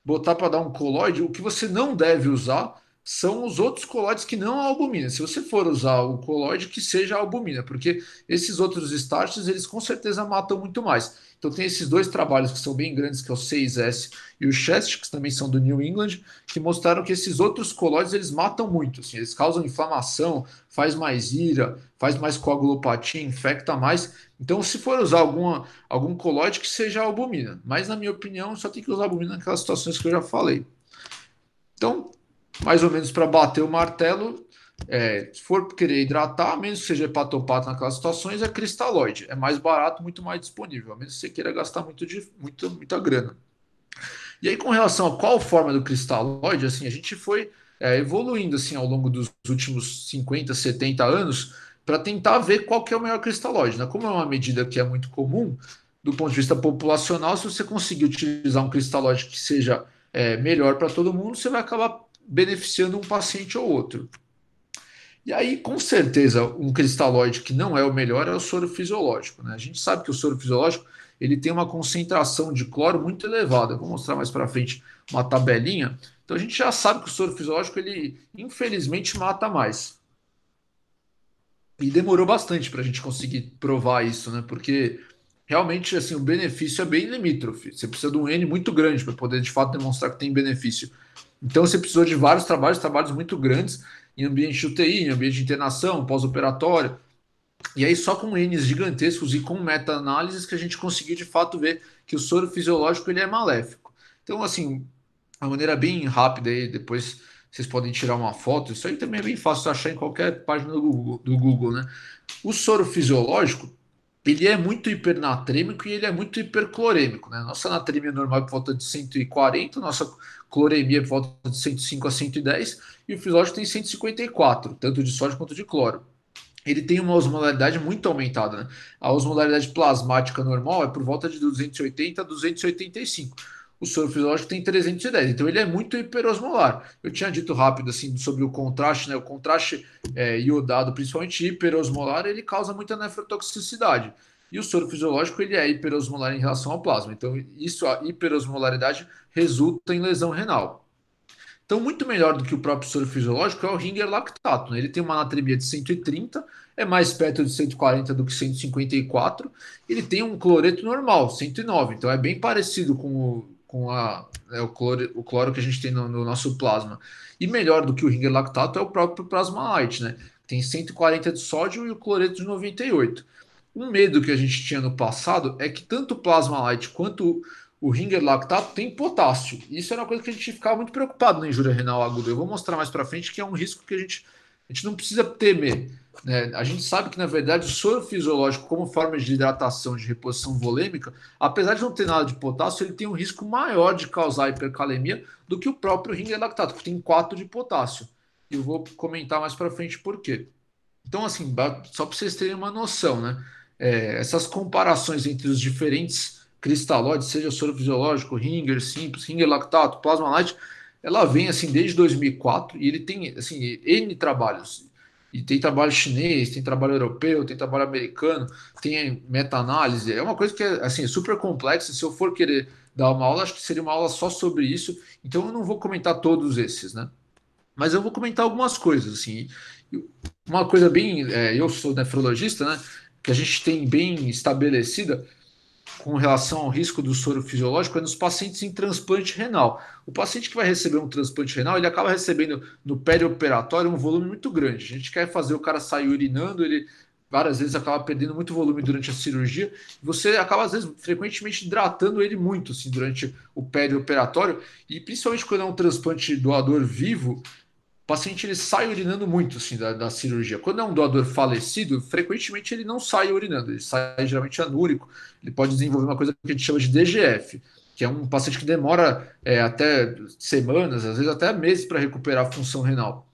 botar para dar um colóide, o que você não deve usar são os outros colóides que não a albumina. Se você for usar o colóide, que seja a albumina, porque esses outros starches, eles com certeza matam muito mais. Então tem esses dois trabalhos que são bem grandes, que é o 6S e o Chest, que também são do New England, que mostraram que esses outros colóides, eles matam muito. Assim, eles causam inflamação, faz mais ira, faz mais coagulopatia, infecta mais. Então se for usar alguma, algum colóide, que seja a albumina. Mas na minha opinião, só tem que usar a albumina naquelas situações que eu já falei. Então, mais ou menos para bater o martelo, é, se for querer hidratar, a menos que seja hepatopata naquelas situações, é cristalóide. É mais barato, muito mais disponível, a menos que você queira gastar muito de, muito, muita grana. E aí, com relação a qual forma do cristalóide, assim, a gente foi é, evoluindo assim ao longo dos últimos 50, 70 anos para tentar ver qual que é o melhor cristalóide. Né? Como é uma medida que é muito comum, do ponto de vista populacional, se você conseguir utilizar um cristalóide que seja é, melhor para todo mundo, você vai acabar beneficiando um paciente ou outro. E aí, com certeza, um cristalóide que não é o melhor é o soro fisiológico. Né? A gente sabe que o soro fisiológico ele tem uma concentração de cloro muito elevada. Eu vou mostrar mais para frente uma tabelinha. Então a gente já sabe que o soro fisiológico ele infelizmente mata mais. E demorou bastante para a gente conseguir provar isso, né? Porque realmente assim o benefício é bem limítrofe. Você precisa de um n muito grande para poder de fato demonstrar que tem benefício. Então você precisou de vários trabalhos, trabalhos muito grandes em ambiente de UTI, em ambiente de internação, pós-operatório. E aí só com N's gigantescos e com meta-análises que a gente conseguiu de fato ver que o soro fisiológico ele é maléfico. Então assim, a maneira bem rápida aí depois vocês podem tirar uma foto. Isso aí também é bem fácil achar em qualquer página do Google, do Google né? O soro fisiológico ele é muito hipernatrêmico e ele é muito hiperclorêmico. Né? Nossa natremia normal é por volta de 140, nossa cloremia é por volta de 105 a 110 e o fisiológico tem 154, tanto de sódio quanto de cloro. Ele tem uma osmolaridade muito aumentada. Né? A osmolaridade plasmática normal é por volta de 280 a 285 o soro fisiológico tem 310, então ele é muito hiperosmolar. Eu tinha dito rápido assim sobre o contraste, né? O contraste é, iodado, principalmente hiperosmolar, ele causa muita nefrotoxicidade. E o soro fisiológico ele é hiperosmolar em relação ao plasma. Então, isso, a hiperosmolaridade, resulta em lesão renal. Então, muito melhor do que o próprio soro fisiológico é o Ringer lactato. Né? Ele tem uma anatremia de 130, é mais perto de 140 do que 154. Ele tem um cloreto normal, 109. Então, é bem parecido com o com a, né, o, cloro, o cloro que a gente tem no, no, nosso plasma. E melhor do que o ringer lactato é o próprio plasma light, né? Tem 140 de sódio e o cloreto de 98. Um medo que a gente tinha no passado é que tanto o plasma light quanto o ringer lactato tem potássio. Isso era uma coisa que a gente ficava muito preocupado na injúria renal aguda. Eu vou mostrar mais para frente que é um risco que a gente, a gente não precisa temer é, a gente sabe que, na verdade, o soro fisiológico, como forma de hidratação de reposição volêmica, apesar de não ter nada de potássio, ele tem um risco maior de causar hipercalemia do que o próprio ringue lactato, que tem 4 de potássio. E eu vou comentar mais para frente por quê. Então, assim, só para vocês terem uma noção, né? É, essas comparações entre os diferentes cristalóides, seja soro fisiológico, ringer simples, ringer lactato, plasma light, ela vem assim desde 2004 e ele tem assim N trabalhos e tem trabalho chinês, tem trabalho europeu, tem trabalho americano, tem meta-análise. É uma coisa que é assim, super complexa. Se eu for querer dar uma aula, acho que seria uma aula só sobre isso. Então eu não vou comentar todos esses, né? Mas eu vou comentar algumas coisas, assim. Uma coisa bem. É, eu sou nefrologista, né? Que a gente tem bem estabelecida com relação ao risco do soro fisiológico é nos pacientes em transplante renal. O paciente que vai receber um transplante renal, ele acaba recebendo no perioperatório um volume muito grande. A gente quer fazer o cara sair urinando, ele várias vezes acaba perdendo muito volume durante a cirurgia. Você acaba, às vezes, frequentemente hidratando ele muito assim, durante o perioperatório. E principalmente quando é um transplante doador vivo, paciente ele sai urinando muito assim, da, da, cirurgia. Quando é um doador falecido, frequentemente ele não sai urinando, ele sai geralmente anúrico. Ele pode desenvolver uma coisa que a gente chama de DGF, que é um paciente que demora é, até semanas, às vezes até meses para recuperar a função renal.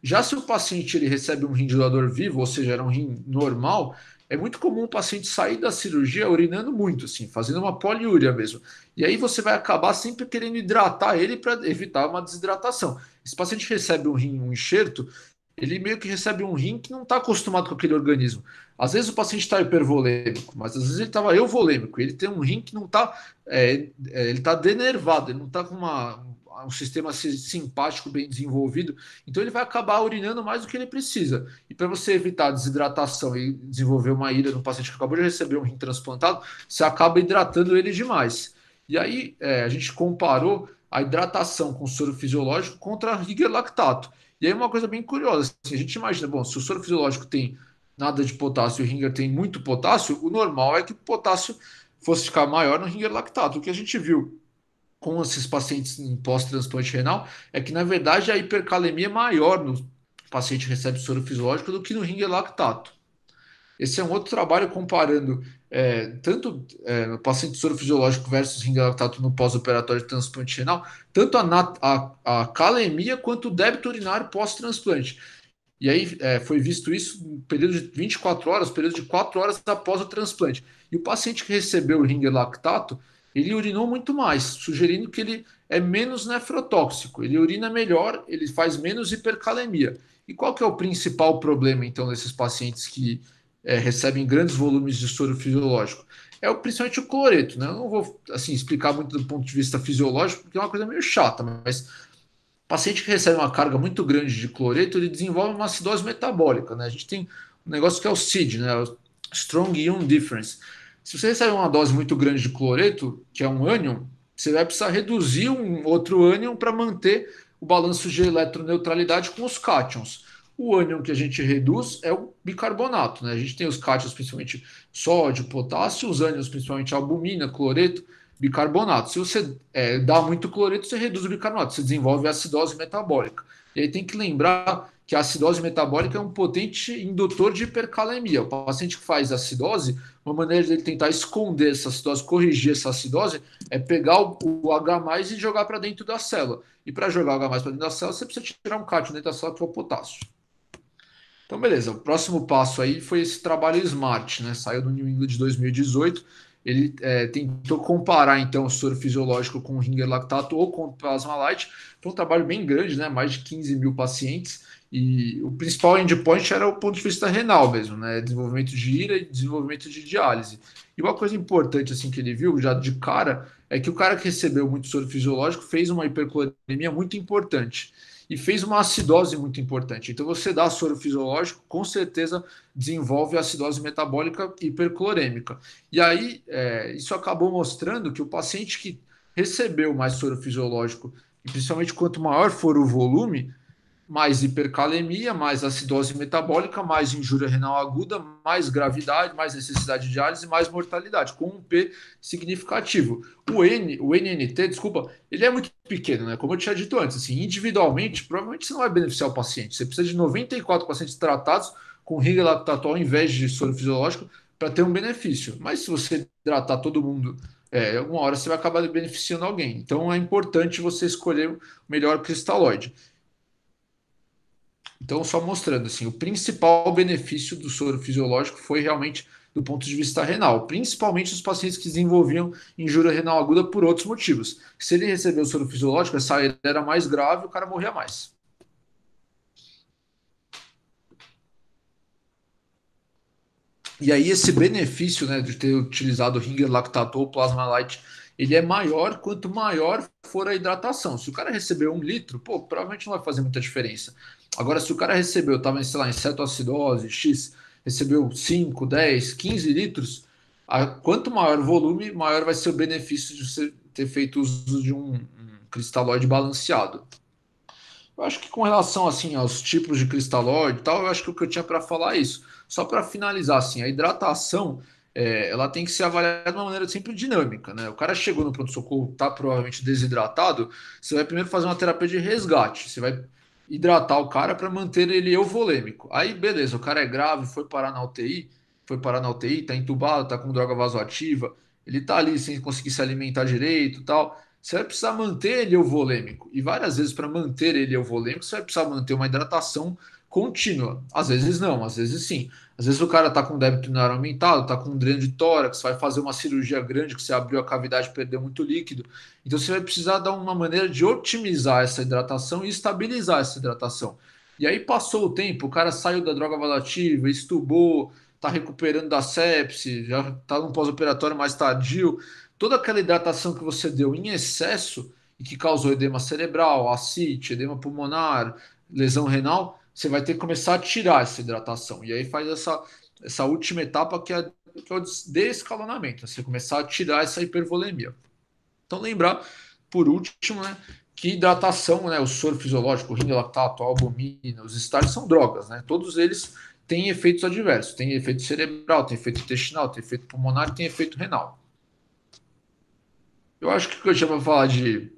Já se o paciente ele recebe um rim de doador vivo, ou seja, era um rim normal, é muito comum o paciente sair da cirurgia urinando muito, assim, fazendo uma poliúria mesmo. E aí você vai acabar sempre querendo hidratar ele para evitar uma desidratação. Esse paciente recebe um rim, um enxerto, ele meio que recebe um rim que não está acostumado com aquele organismo. Às vezes o paciente está hipervolêmico, mas às vezes ele estava euvolêmico. Ele tem um rim que não está. É, é, ele está denervado, ele não está com uma, um sistema simpático bem desenvolvido. Então ele vai acabar urinando mais do que ele precisa. E para você evitar desidratação e desenvolver uma ira no paciente que acabou de receber um rim transplantado, você acaba hidratando ele demais. E aí é, a gente comparou a hidratação com soro fisiológico contra ringer-lactato. E aí uma coisa bem curiosa, assim, a gente imagina, bom, se o soro fisiológico tem nada de potássio e o ringer tem muito potássio, o normal é que o potássio fosse ficar maior no ringer-lactato. O que a gente viu com esses pacientes em pós-transplante renal é que, na verdade, a hipercalemia é maior no paciente que recebe soro fisiológico do que no ringer-lactato. Esse é um outro trabalho comparando é, tanto é, paciente soro fisiológico versus ringue lactato no pós-operatório de transplante renal, tanto a, a, a calemia quanto o débito urinário pós-transplante. E aí é, foi visto isso um período de 24 horas, período de 4 horas após o transplante. E o paciente que recebeu o ringue lactato, ele urinou muito mais, sugerindo que ele é menos nefrotóxico, ele urina melhor, ele faz menos hipercalemia. E qual que é o principal problema, então, desses pacientes que é, recebem grandes volumes de soro fisiológico. É o, principalmente o cloreto, né? Eu não vou assim explicar muito do ponto de vista fisiológico, porque é uma coisa meio chata, mas paciente que recebe uma carga muito grande de cloreto, ele desenvolve uma acidose metabólica, né? A gente tem um negócio que é o SID, né? O Strong Ion Difference. Se você recebe uma dose muito grande de cloreto, que é um ânion, você vai precisar reduzir um outro ânion para manter o balanço de eletroneutralidade com os cátions. O ânion que a gente reduz é o bicarbonato, né? A gente tem os cátions, principalmente sódio, potássio, os ânions, principalmente albumina, cloreto, bicarbonato. Se você é, dá muito cloreto, você reduz o bicarbonato, você desenvolve acidose metabólica. E aí tem que lembrar que a acidose metabólica é um potente indutor de hipercalemia. O paciente que faz acidose, uma maneira dele tentar esconder essa acidose, corrigir essa acidose, é pegar o, o H e jogar para dentro da célula. E para jogar o H para dentro da célula, você precisa tirar um cátion dentro da célula, que é o potássio. Então, beleza, o próximo passo aí foi esse trabalho Smart, né? Saiu do New England de 2018. Ele é, tentou comparar então o soro fisiológico com o ringer lactato ou com o plasma light. Foi um trabalho bem grande, né? Mais de 15 mil pacientes. E o principal endpoint era o ponto de vista renal mesmo, né? Desenvolvimento de ira e desenvolvimento de diálise. E uma coisa importante assim que ele viu já de cara é que o cara que recebeu muito soro fisiológico fez uma hiperclorimia muito importante e fez uma acidose muito importante. Então, você dá soro fisiológico, com certeza desenvolve acidose metabólica hiperclorêmica. E aí, é, isso acabou mostrando que o paciente que recebeu mais soro fisiológico, e principalmente quanto maior for o volume, mais hipercalemia, mais acidose metabólica, mais injúria renal aguda, mais gravidade, mais necessidade de diálise, mais mortalidade, com um P significativo. O N, o NNT, desculpa, ele é muito pequeno, né? Como eu tinha dito antes, assim, individualmente, provavelmente você não vai beneficiar o paciente. Você precisa de 94 pacientes tratados com riga lactatol ao invés de soro fisiológico para ter um benefício. Mas se você tratar todo mundo é, uma hora você vai acabar beneficiando alguém. Então é importante você escolher o melhor cristalóide. Então, só mostrando assim, o principal benefício do soro fisiológico foi realmente do ponto de vista renal, principalmente os pacientes que desenvolviam injúria renal aguda por outros motivos. Se ele recebeu soro fisiológico, essa era mais grave, o cara morria mais. E aí esse benefício, né, de ter utilizado o ringer lactato ou plasma light, ele é maior quanto maior for a hidratação. Se o cara receber um litro, pô, provavelmente não vai fazer muita diferença. Agora, se o cara recebeu, estava, sei lá, inseto-acidose, X, recebeu 5, 10, 15 litros, a, quanto maior o volume, maior vai ser o benefício de você ter feito uso de um, um cristalóide balanceado. Eu acho que com relação assim aos tipos de cristalóide e tal, eu acho que o que eu tinha para falar é isso. Só para finalizar, assim, a hidratação é, ela tem que ser avaliada de uma maneira sempre dinâmica, né? O cara chegou no pronto-socorro, está provavelmente desidratado, você vai primeiro fazer uma terapia de resgate, você vai hidratar o cara para manter ele euvolêmico. Aí, beleza, o cara é grave, foi parar na UTI, foi parar na UTI, tá entubado, tá com droga vasoativa, ele tá ali sem conseguir se alimentar direito tal. Você vai precisar manter ele euvolêmico. E várias vezes, para manter ele euvolêmico, você vai precisar manter uma hidratação contínua. Às vezes não, às vezes sim. Às vezes o cara tá com débito urinário aumentado, tá com um dreno de tórax, vai fazer uma cirurgia grande que você abriu a cavidade e perdeu muito líquido. Então você vai precisar dar uma maneira de otimizar essa hidratação e estabilizar essa hidratação. E aí passou o tempo, o cara saiu da droga valativa, estubou, tá recuperando da sepse, já tá num pós-operatório mais tardio. Toda aquela hidratação que você deu em excesso e que causou edema cerebral, ascite, edema pulmonar, lesão renal, você vai ter que começar a tirar essa hidratação. E aí faz essa, essa última etapa que é, que é o descalonamento, você assim, começar a tirar essa hipervolemia. Então lembrar, por último, né, que hidratação, né, o soro fisiológico, rinolactato, albumina, os estágios são drogas, né? Todos eles têm efeitos adversos, tem efeito cerebral, tem efeito intestinal, tem efeito pulmonar, tem efeito renal. Eu acho que o que eu tinha para falar de,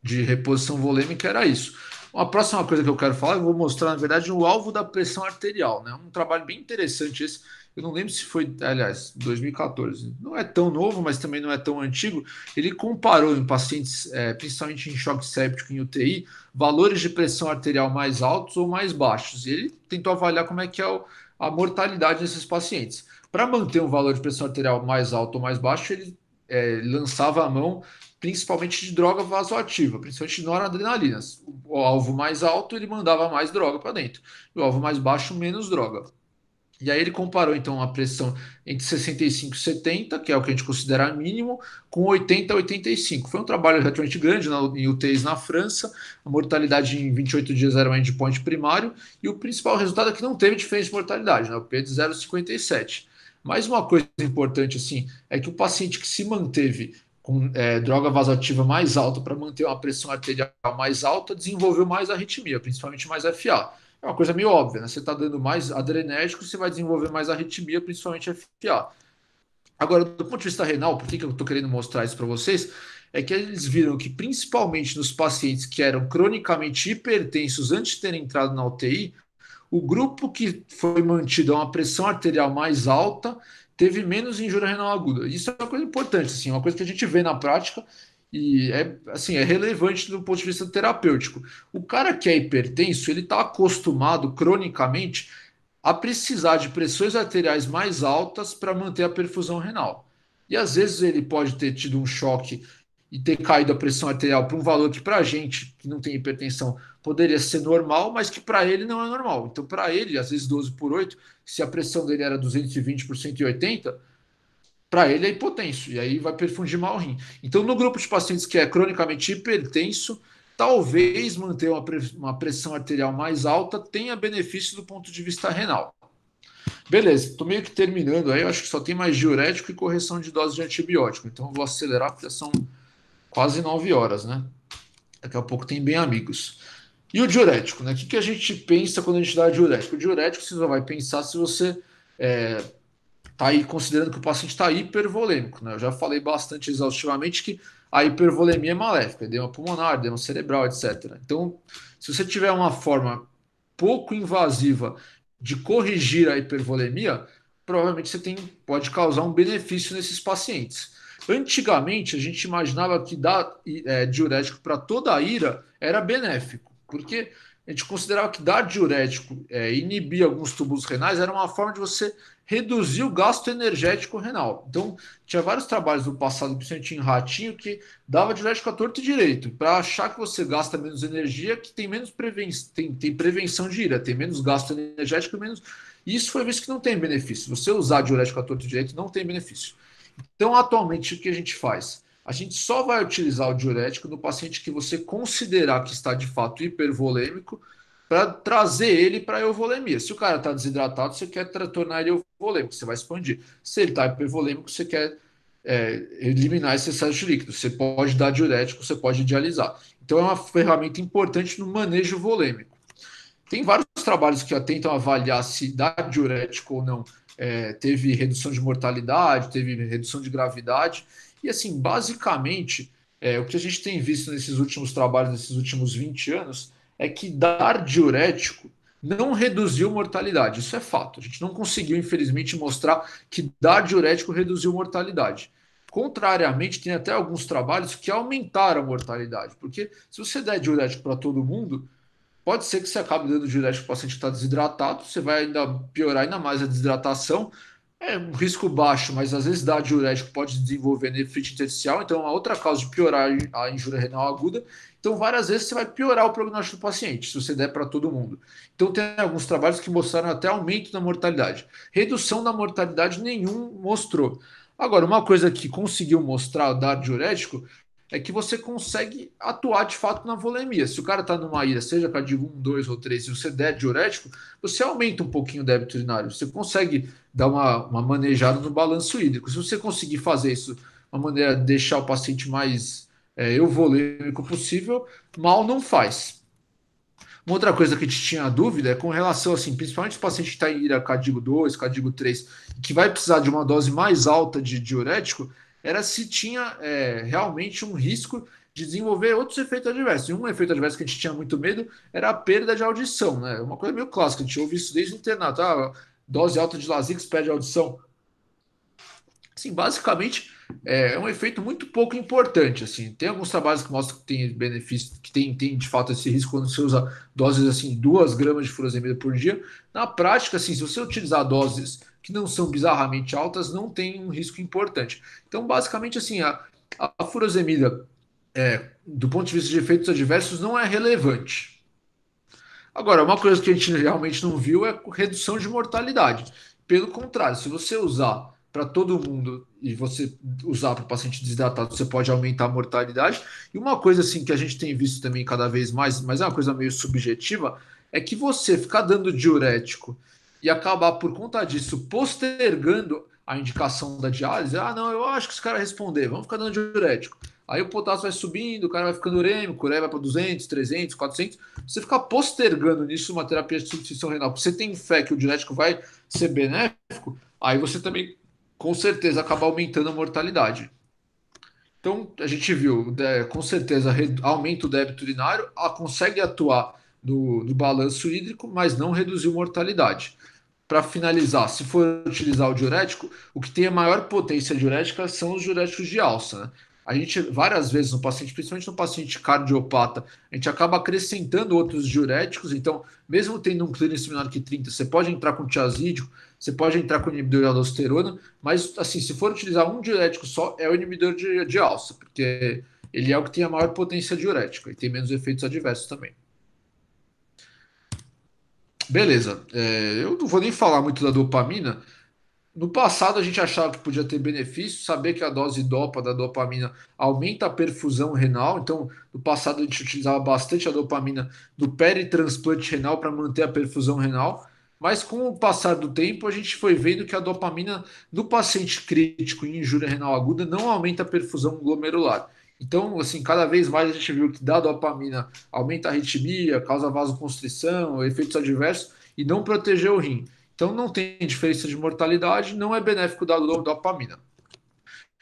de reposição volêmica era isso. A próxima coisa que eu quero falar, eu vou mostrar, na verdade, o alvo da pressão arterial, né? Um trabalho bem interessante esse. Eu não lembro se foi, aliás, 2014. Não é tão novo, mas também não é tão antigo. Ele comparou em pacientes, é, principalmente em choque séptico em UTI, valores de pressão arterial mais altos ou mais baixos. E ele tentou avaliar como é que é o, a mortalidade desses pacientes. Para manter um valor de pressão arterial mais alto ou mais baixo, ele é, lançava a mão principalmente de droga vasoativa, principalmente de noradrenalina. O alvo mais alto ele mandava mais droga para dentro, e o alvo mais baixo menos droga. E aí ele comparou então a pressão entre 65 e 70, que é o que a gente considera mínimo, com 80 a 85. Foi um trabalho relativamente grande na, em UTIs na França, a mortalidade em 28 dias era um endpoint primário, e o principal resultado é que não teve diferença de mortalidade, né? o P de 0,57. Mas uma coisa importante assim é que o paciente que se manteve com é, droga vasativa mais alta para manter uma pressão arterial mais alta desenvolveu mais arritmia, principalmente mais FA. É uma coisa meio óbvia, né? Você está dando mais adrenérgico, você vai desenvolver mais arritmia, principalmente FA. Agora, do ponto de vista renal, por que, que eu estou querendo mostrar isso para vocês? É que eles viram que, principalmente nos pacientes que eram cronicamente hipertensos antes de terem entrado na UTI, o grupo que foi mantido a uma pressão arterial mais alta teve menos injúria renal aguda. Isso é uma coisa importante, assim, uma coisa que a gente vê na prática e é assim, é relevante do ponto de vista terapêutico. O cara que é hipertenso, ele está acostumado cronicamente a precisar de pressões arteriais mais altas para manter a perfusão renal. E às vezes ele pode ter tido um choque e ter caído a pressão arterial para um valor que para a gente, que não tem hipertensão, poderia ser normal, mas que para ele não é normal. Então, para ele, às vezes 12 por 8, se a pressão dele era 220 por 180, para ele é hipotenso, e aí vai perfundir mal o rim. Então, no grupo de pacientes que é cronicamente hipertenso, talvez manter uma, uma pressão arterial mais alta tenha benefício do ponto de vista renal. Beleza, estou meio que terminando aí, eu acho que só tem mais diurético e correção de dose de antibiótico, então vou acelerar porque são quase 9 horas, né? Daqui a pouco tem bem amigos. E o diurético, né? O que, que a gente pensa quando a gente dá diurético? O diurético você só vai pensar se você é, tá aí considerando que o paciente está hipervolêmico, né? Eu já falei bastante exaustivamente que a hipervolemia é maléfica, edema pulmonar, edema cerebral, etc. Então, se você tiver uma forma pouco invasiva de corrigir a hipervolemia, provavelmente você tem, pode causar um benefício nesses pacientes. Antigamente, a gente imaginava que dar é, diurético para toda a ira era benéfico porque a gente considerava que dar diurético, é, inibir alguns tubos renais, era uma forma de você reduzir o gasto energético renal. Então, tinha vários trabalhos no passado, principalmente em ratinho, que dava diurético a torto e direito, para achar que você gasta menos energia, que tem menos preven tem, tem prevenção de ira, tem menos gasto energético e menos. Isso foi visto que não tem benefício. Você usar diurético a torto e direito não tem benefício. Então, atualmente, o que a gente faz? A gente só vai utilizar o diurético no paciente que você considerar que está de fato hipervolêmico para trazer ele para a euvolemia. Se o cara está desidratado, você quer tornar ele euvolêmico, você vai expandir. Se ele está hipervolêmico, você quer é, eliminar esse excesso de líquido. Você pode dar diurético, você pode dialisar. Então é uma ferramenta importante no manejo volêmico. Tem vários trabalhos que tentam avaliar se dar diurético ou não é, teve redução de mortalidade, teve redução de gravidade. E assim, basicamente, é, o que a gente tem visto nesses últimos trabalhos, nesses últimos 20 anos, é que dar diurético não reduziu mortalidade. Isso é fato. A gente não conseguiu, infelizmente, mostrar que dar diurético reduziu mortalidade. Contrariamente, tem até alguns trabalhos que aumentaram a mortalidade, porque se você der diurético para todo mundo, pode ser que você acabe dando diurético para o paciente que está desidratado, você vai ainda piorar ainda mais a desidratação, é um risco baixo, mas às vezes dá diurético, pode desenvolver nefrite intersticial, então é outra causa de piorar a injúria renal aguda. Então, várias vezes você vai piorar o prognóstico do paciente, se você der para todo mundo. Então, tem alguns trabalhos que mostraram até aumento da mortalidade. Redução da mortalidade nenhum mostrou. Agora, uma coisa que conseguiu mostrar dar diurético é que você consegue atuar de fato na volemia. Se o cara está numa ilha, seja cardíaco 1, 2 ou 3, e você der é diurético, você aumenta um pouquinho o débito urinário. Você consegue dar uma, uma manejada no balanço hídrico. Se você conseguir fazer isso uma maneira de deixar o paciente mais é, euvolêmico possível, mal não faz. Uma outra coisa que a gente tinha dúvida é com relação, assim, principalmente o paciente que está em ira cadigo 2, cadigo 3, que vai precisar de uma dose mais alta de diurético, era se tinha é, realmente um risco de desenvolver outros efeitos adversos. E um efeito adverso que a gente tinha muito medo era a perda de audição, né? Uma coisa meio clássica, a gente ouve isso desde o internato, ah, dose alta de Lasix perde audição. Assim, basicamente, é, é um efeito muito pouco importante, assim. Tem alguns trabalhos que mostram que tem benefício, que tem, tem de fato esse risco quando você usa doses, assim, duas gramas de furosemida por dia. Na prática, assim, se você utilizar doses que não são bizarramente altas, não tem um risco importante. Então, basicamente, assim, a, a furosemida, é, do ponto de vista de efeitos adversos, não é relevante. Agora, uma coisa que a gente realmente não viu é redução de mortalidade. Pelo contrário, se você usar para todo mundo e você usar para paciente desidratado, você pode aumentar a mortalidade. E uma coisa assim que a gente tem visto também cada vez mais, mas é uma coisa meio subjetiva, é que você ficar dando diurético e acabar por conta disso postergando a indicação da diálise, ah, não, eu acho que esse cara responder, vamos ficar dando diurético. Aí o potássio vai subindo, o cara vai ficando urêmico, o vai para 200, 300, 400. Você ficar postergando nisso uma terapia de substituição renal, porque você tem fé que o diurético vai ser benéfico, aí você também, com certeza, acaba aumentando a mortalidade. Então, a gente viu, é, com certeza, aumenta o débito urinário, ah, consegue atuar no, no balanço hídrico, mas não reduziu mortalidade para finalizar, se for utilizar o diurético, o que tem a maior potência diurética são os diuréticos de alça. Né? A gente, várias vezes no paciente, principalmente no paciente cardiopata, a gente acaba acrescentando outros diuréticos. Então, mesmo tendo um clínico menor que 30, você pode entrar com tiazídico, você pode entrar com inibidor de aldosterona, mas, assim, se for utilizar um diurético só, é o inibidor de, de alça, porque ele é o que tem a maior potência diurética e tem menos efeitos adversos também beleza. É, eu não vou nem falar muito da dopamina. No passado a gente achava que podia ter benefício, saber que a dose dopa da dopamina aumenta a perfusão renal, então no passado a gente utilizava bastante a dopamina do peritransplante renal para manter a perfusão renal, mas com o passar do tempo a gente foi vendo que a dopamina do paciente crítico em injúria renal aguda não aumenta a perfusão glomerular. Então, assim, cada vez mais a gente viu que dá dopamina aumenta a arritmia, causa vasoconstrição, efeitos adversos e não proteger o rim. Então, não tem diferença de mortalidade, não é benéfico dar dopamina.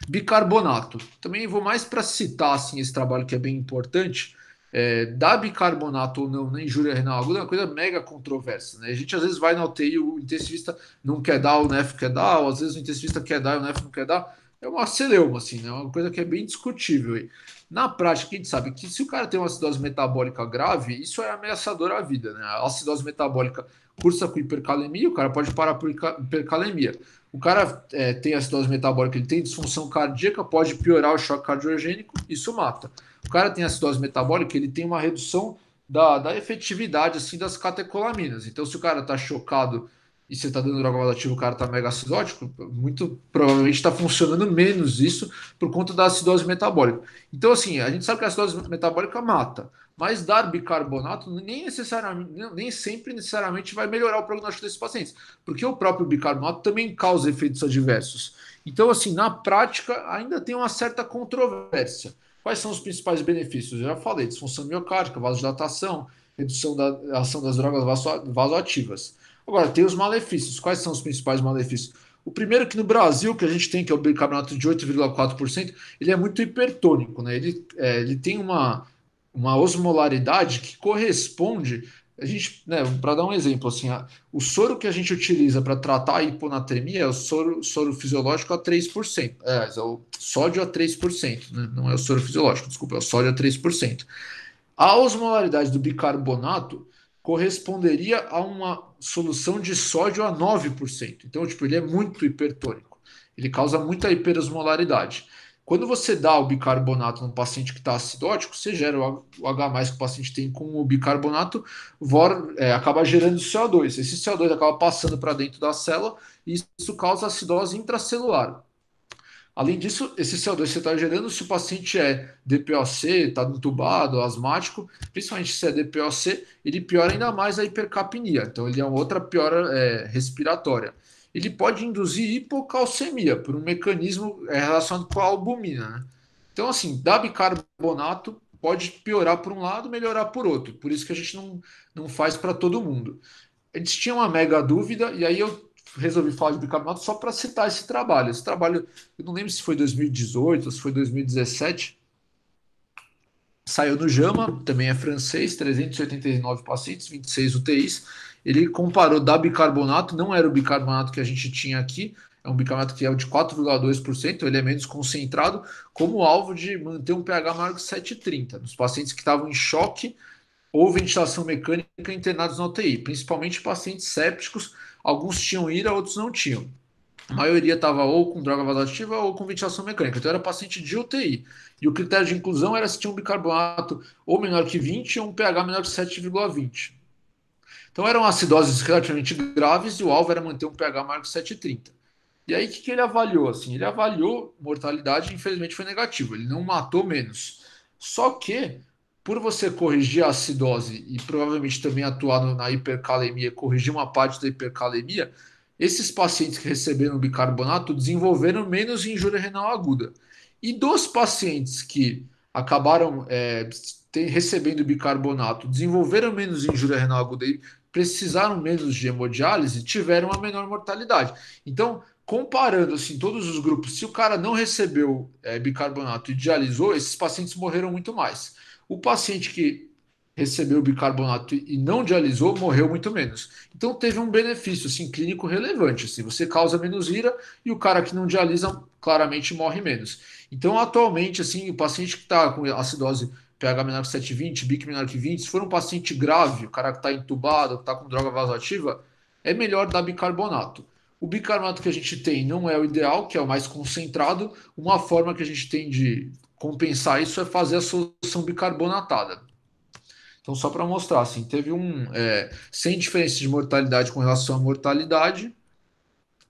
Bicarbonato. Também vou mais para citar assim, esse trabalho que é bem importante. É, dar bicarbonato ou não na injúria renal aguda é uma coisa mega controversa. Né? A gente às vezes vai na UTI, o intensivista não quer dar, o NEF quer dar, ou às vezes o intensivista quer dar e o NEF não quer dar é uma celeuma, assim, né? É uma coisa que é bem discutível. E, na prática, a gente sabe que se o cara tem uma acidose metabólica grave, isso é ameaçador à vida, né? A acidose metabólica cursa com hipercalemia, o cara pode parar por hipercalemia. O cara é, tem acidose metabólica, ele tem disfunção cardíaca, pode piorar o choque cardiogênico, isso mata. O cara tem acidose metabólica, ele tem uma redução da, da efetividade, assim, das catecolaminas. Então, se o cara está chocado e você está dando droga malativa, o cara está mega acidótico, muito provavelmente está funcionando menos isso por conta da acidose metabólica. Então, assim, a gente sabe que a acidose metabólica mata, mas dar bicarbonato nem, necessariamente, nem sempre necessariamente vai melhorar o prognóstico desses pacientes, porque o próprio bicarbonato também causa efeitos adversos. Então, assim, na prática, ainda tem uma certa controvérsia. Quais são os principais benefícios? Eu já falei, disfunção miocárdica, vasodilatação, redução da ação das drogas vaso, vasoativas. Agora, tem os malefícios. Quais são os principais malefícios? O primeiro é que no Brasil, que a gente tem, que é o bicarbonato de 8,4%, ele é muito hipertônico, né? Ele, é, ele tem uma, uma osmolaridade que corresponde. A gente, né, para dar um exemplo, assim, a, o soro que a gente utiliza para tratar a hiponatremia é o soro, soro fisiológico a 3%. É, é o sódio a 3%, né? Não é o soro fisiológico, desculpa, é o sódio a 3%. A osmolaridade do bicarbonato corresponderia a uma solução de sódio a 9%. Então, tipo, ele é muito hipertônico. Ele causa muita hiperosmolaridade. Quando você dá o bicarbonato num paciente que está acidótico, você gera o H que o paciente tem com o bicarbonato, vor, é, acaba gerando CO2. Esse CO2 acaba passando para dentro da célula e isso causa acidose intracelular. Além disso, esse CO2 que você está gerando, se o paciente é DPOC, está entubado, asmático, principalmente se é DPOC, ele piora ainda mais a hipercapnia. Então, ele é uma outra piora é, respiratória. Ele pode induzir hipocalcemia por um mecanismo é, relacionado com a albumina. Né? Então, assim, dar bicarbonato pode piorar por um lado, melhorar por outro. Por isso que a gente não, não faz para todo mundo. Eles tinham uma mega dúvida, e aí eu resolvi falar de bicarbonato só para citar esse trabalho. Esse trabalho, eu não lembro se foi 2018 ou se foi 2017, saiu no JAMA, também é francês, 389 pacientes, 26 UTIs. Ele comparou da bicarbonato, não era o bicarbonato que a gente tinha aqui, é um bicarbonato que é de 4,2%, ele é menos concentrado, como alvo de manter um pH maior que 7,30. Nos pacientes que estavam em choque ou ventilação mecânica internados na UTI, principalmente pacientes sépticos Alguns tinham ira, outros não tinham. A maioria estava ou com droga vasoativa ou com ventilação mecânica. Então era paciente de UTI. E o critério de inclusão era se tinha um bicarbonato ou menor que 20 ou um pH menor que 7,20. Então eram acidoses relativamente graves e o alvo era manter um pH maior que 7,30. E aí o que, que ele avaliou? Assim, ele avaliou mortalidade e infelizmente foi negativo. Ele não matou menos. Só que por você corrigir a acidose e provavelmente também atuar na hipercalemia, corrigir uma parte da hipercalemia, esses pacientes que receberam bicarbonato desenvolveram menos injúria renal aguda. E dos pacientes que acabaram é, tem, recebendo bicarbonato, desenvolveram menos injúria renal aguda e precisaram menos de hemodiálise, tiveram uma menor mortalidade. Então, comparando assim todos os grupos, se o cara não recebeu é, bicarbonato e dialisou, esses pacientes morreram muito mais. O paciente que recebeu bicarbonato e não dialisou, morreu muito menos. Então teve um benefício assim, clínico relevante. Assim, você causa menos ira e o cara que não dialisa claramente morre menos. Então, atualmente, assim, o paciente que está com acidose pH menor que 720, BIC menor que 20, se for um paciente grave, o cara que está entubado, que está com droga vasoativa, é melhor dar bicarbonato. O bicarbonato que a gente tem não é o ideal, que é o mais concentrado. Uma forma que a gente tem de compensar isso é fazer a solução bicarbonatada. Então, só para mostrar, assim, teve um. É, sem diferença de mortalidade com relação à mortalidade,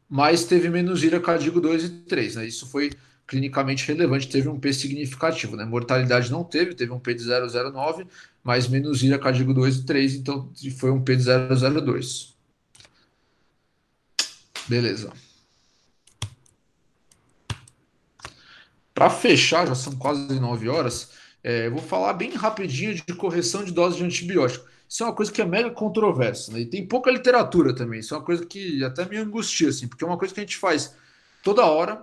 mas teve menos ira cardíaco 2 e 3, né? Isso foi clinicamente relevante, teve um P significativo, né? Mortalidade não teve, teve um P de 009, mas menos ira cardíaco 2 e 3, então foi um P de 002. Beleza. Para fechar, já são quase 9 horas, é, vou falar bem rapidinho de correção de dose de antibiótico. Isso é uma coisa que é mega controversa, né? E tem pouca literatura também. Isso é uma coisa que até me angustia, assim, porque é uma coisa que a gente faz toda hora,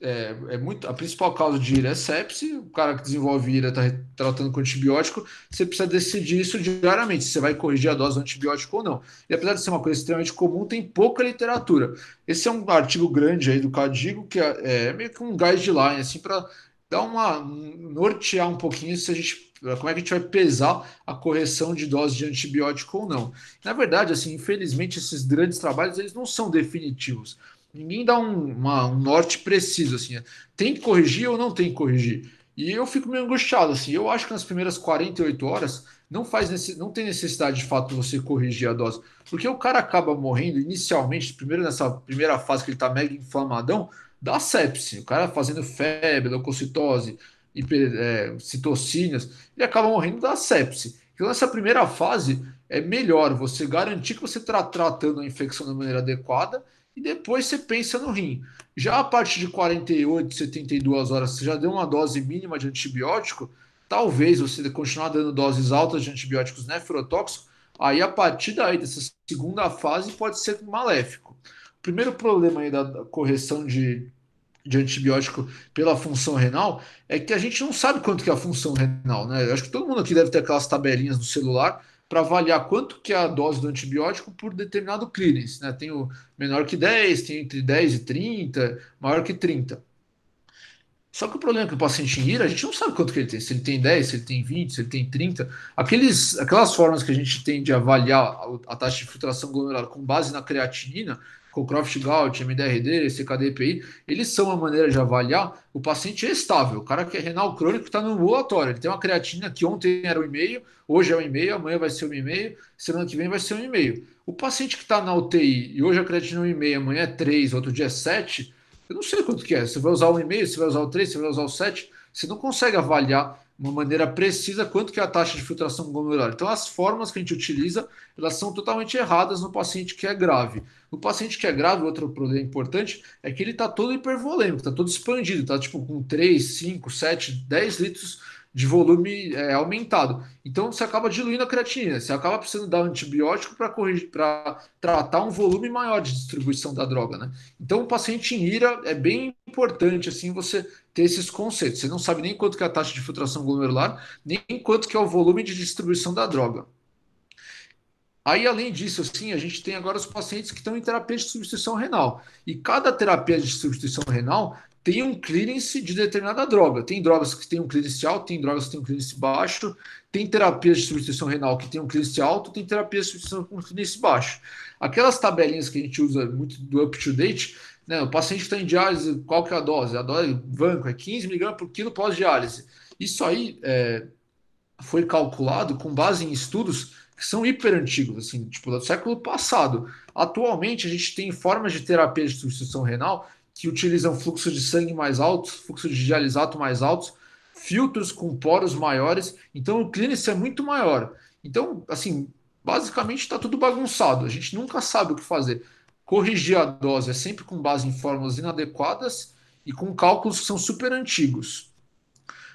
é, é, muito a principal causa de ira é sepse. O cara que desenvolve ira está tratando com antibiótico. Você precisa decidir isso diariamente, se você vai corrigir a dose do antibiótico ou não. E apesar de ser uma coisa extremamente comum, tem pouca literatura. Esse é um artigo grande aí do Cadigo, que é, é meio que um guideline, assim, para dar uma nortear um pouquinho se a gente como é que a gente vai pesar a correção de dose de antibiótico ou não. Na verdade, assim, infelizmente esses grandes trabalhos eles não são definitivos Ninguém dá um, uma, um norte preciso, assim. Tem que corrigir ou não tem que corrigir? E eu fico meio angustiado, assim. Eu acho que nas primeiras 48 horas não, faz não tem necessidade de fato você corrigir a dose. Porque o cara acaba morrendo inicialmente, primeiro nessa primeira fase que ele está mega inflamadão, da sepse. O cara fazendo febre, leucocitose, hiper, é, citocinas, ele acaba morrendo da sepse. Então, nessa primeira fase, é melhor você garantir que você está tratando a infecção da maneira adequada e depois você pensa no rim. Já a partir de 48, 72 horas, você já deu uma dose mínima de antibiótico, talvez você continuar dando doses altas de antibióticos nefrotóxicos, aí a partir daí, dessa segunda fase, pode ser maléfico. O primeiro problema aí da correção de, de antibiótico pela função renal é que a gente não sabe quanto que é a função renal, né? Eu acho que todo mundo aqui deve ter aquelas tabelinhas no celular para avaliar quanto que é a dose do antibiótico por determinado clearance. Né? Tem o menor que 10, tem entre 10 e 30, maior que 30. Só que o problema é que o paciente ingira, a gente não sabe quanto que ele tem, se ele tem 10, se ele tem 20, se ele tem 30. Aqueles, aquelas formas que a gente tem de avaliar a, a taxa de filtração glomerular com base na creatinina, Cockcroft Gout, MDRD, CKDPI, eles são uma maneira de avaliar o paciente é estável. O cara que é renal crônico está no ambulatório. Ele tem uma creatina que ontem era um e-mail, hoje é um e-mail, amanhã vai ser um e-mail, semana que vem vai ser um e-mail. O paciente que está na UTI e hoje a creatina é um e-mail, amanhã é 3, outro dia é 7, eu não sei quanto que é. Você vai usar um e-mail, você vai usar o 3, você vai usar o 7, você não consegue avaliar uma maneira precisa quanto que é a taxa de filtração glomerular. Então, as formas que a gente utiliza, elas são totalmente erradas no paciente que é grave. No paciente que é grave, outro problema importante é que ele está todo hipervolêmico, está todo expandido, está tipo com 3, 5, 7, 10 litros de volume é, aumentado. Então você acaba diluindo a creatina, você acaba precisando dar antibiótico para corrigir, para tratar um volume maior de distribuição da droga, né? Então o paciente em ira é bem importante assim você ter esses conceitos. Você não sabe nem quanto que é a taxa de filtração glomerular, nem quanto que é o volume de distribuição da droga. Aí, além disso, assim, a gente tem agora os pacientes que estão em terapia de substituição renal. E cada terapia de substituição renal tem um clearance de determinada droga. Tem drogas que têm um clearance alto, tem drogas que têm um clearance baixo, tem terapias de substituição renal que tem um clearance alto, tem terapias de substituição com clearance baixo. Aquelas tabelinhas que a gente usa muito do up-to-date, né, o paciente está em diálise, qual que é a dose? A dose Vanco é 15 mg por quilo pós-diálise. Isso aí é, foi calculado com base em estudos que são antigos assim, tipo, do século passado. Atualmente, a gente tem formas de terapia de substituição renal que utilizam fluxo de sangue mais altos, fluxo de dialisato mais altos, filtros com poros maiores, então o clínice é muito maior. Então, assim, basicamente está tudo bagunçado, a gente nunca sabe o que fazer. Corrigir a dose é sempre com base em fórmulas inadequadas e com cálculos que são super antigos.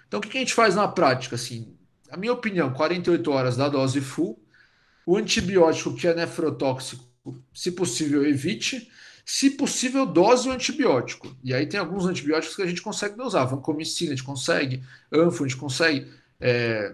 Então, o que a gente faz na prática? Assim, a minha opinião, 48 horas da dose full, o antibiótico que é nefrotóxico, se possível, evite se possível, dose o antibiótico. E aí tem alguns antibióticos que a gente consegue dosar. Vancomicina a gente consegue, Anfo a gente consegue. É...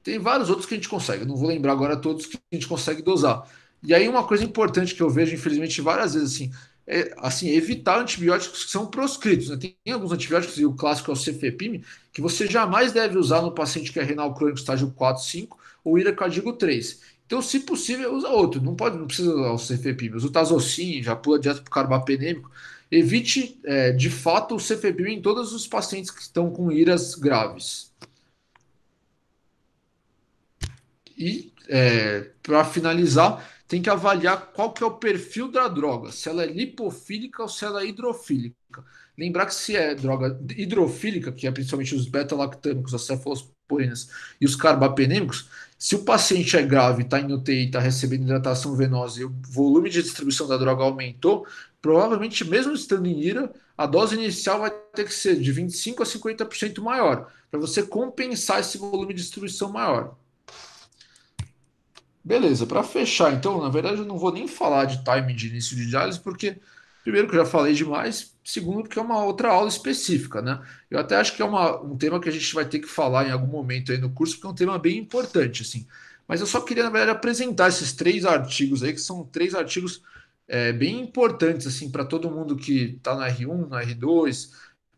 Tem vários outros que a gente consegue. não vou lembrar agora todos que a gente consegue dosar. E aí uma coisa importante que eu vejo, infelizmente, várias vezes, assim, é assim, evitar antibióticos que são proscritos. Né? Tem alguns antibióticos, e o clássico é o cefepime, que você jamais deve usar no paciente que é renal crônico estágio 4, 5 ou iracadigo 3 então, se possível, usa outro. Não pode, não precisa usar o os Usa O tazocin já pula direto para o carbapenêmico. Evite, é, de fato, o cefepímeo em todos os pacientes que estão com iras graves. E, é, para finalizar, tem que avaliar qual que é o perfil da droga, se ela é lipofílica ou se ela é hidrofílica. Lembrar que se é droga hidrofílica, que é principalmente os beta-lactâmicos, a cefalos poenas e os carbapenêmicos, se o paciente é grave, está em UTI, está recebendo hidratação venosa e o volume de distribuição da droga aumentou, provavelmente, mesmo estando em ira, a dose inicial vai ter que ser de 25% a 50% maior, para você compensar esse volume de distribuição maior. Beleza, para fechar, então, na verdade eu não vou nem falar de timing de início de diálise, porque Primeiro, que eu já falei demais. Segundo, porque é uma outra aula específica, né? Eu até acho que é uma, um tema que a gente vai ter que falar em algum momento aí no curso, porque é um tema bem importante, assim. Mas eu só queria, na verdade, apresentar esses três artigos aí, que são três artigos é, bem importantes, assim, para todo mundo que está na R1, na R2,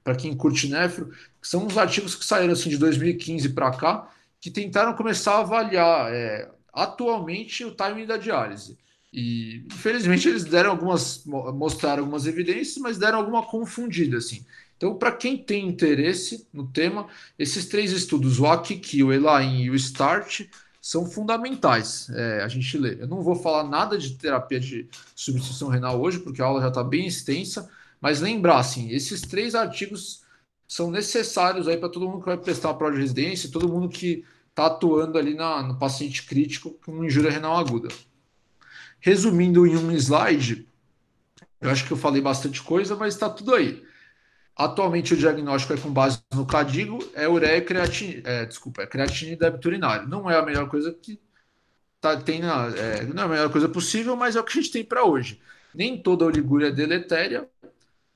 para quem curte Nefro, que são uns artigos que saíram, assim, de 2015 para cá, que tentaram começar a avaliar é, atualmente o timing da diálise. E infelizmente eles deram algumas, mostraram algumas evidências, mas deram alguma confundida, assim. Então, para quem tem interesse no tema, esses três estudos, o Akiki, o Elain e o START, são fundamentais. É, a gente lê. Eu não vou falar nada de terapia de substituição renal hoje, porque a aula já está bem extensa, mas lembrar, assim, esses três artigos são necessários aí para todo mundo que vai prestar a prova de residência, todo mundo que está atuando ali na, no paciente crítico com injúria renal aguda. Resumindo em um slide, eu acho que eu falei bastante coisa, mas está tudo aí. Atualmente o diagnóstico é com base no cadigo, é ureia e creatina, é, desculpa, é creatina e débito urinário. Não é a melhor coisa que tá, tem na, é, não é a melhor coisa possível, mas é o que a gente tem para hoje. Nem toda oligúria é deletéria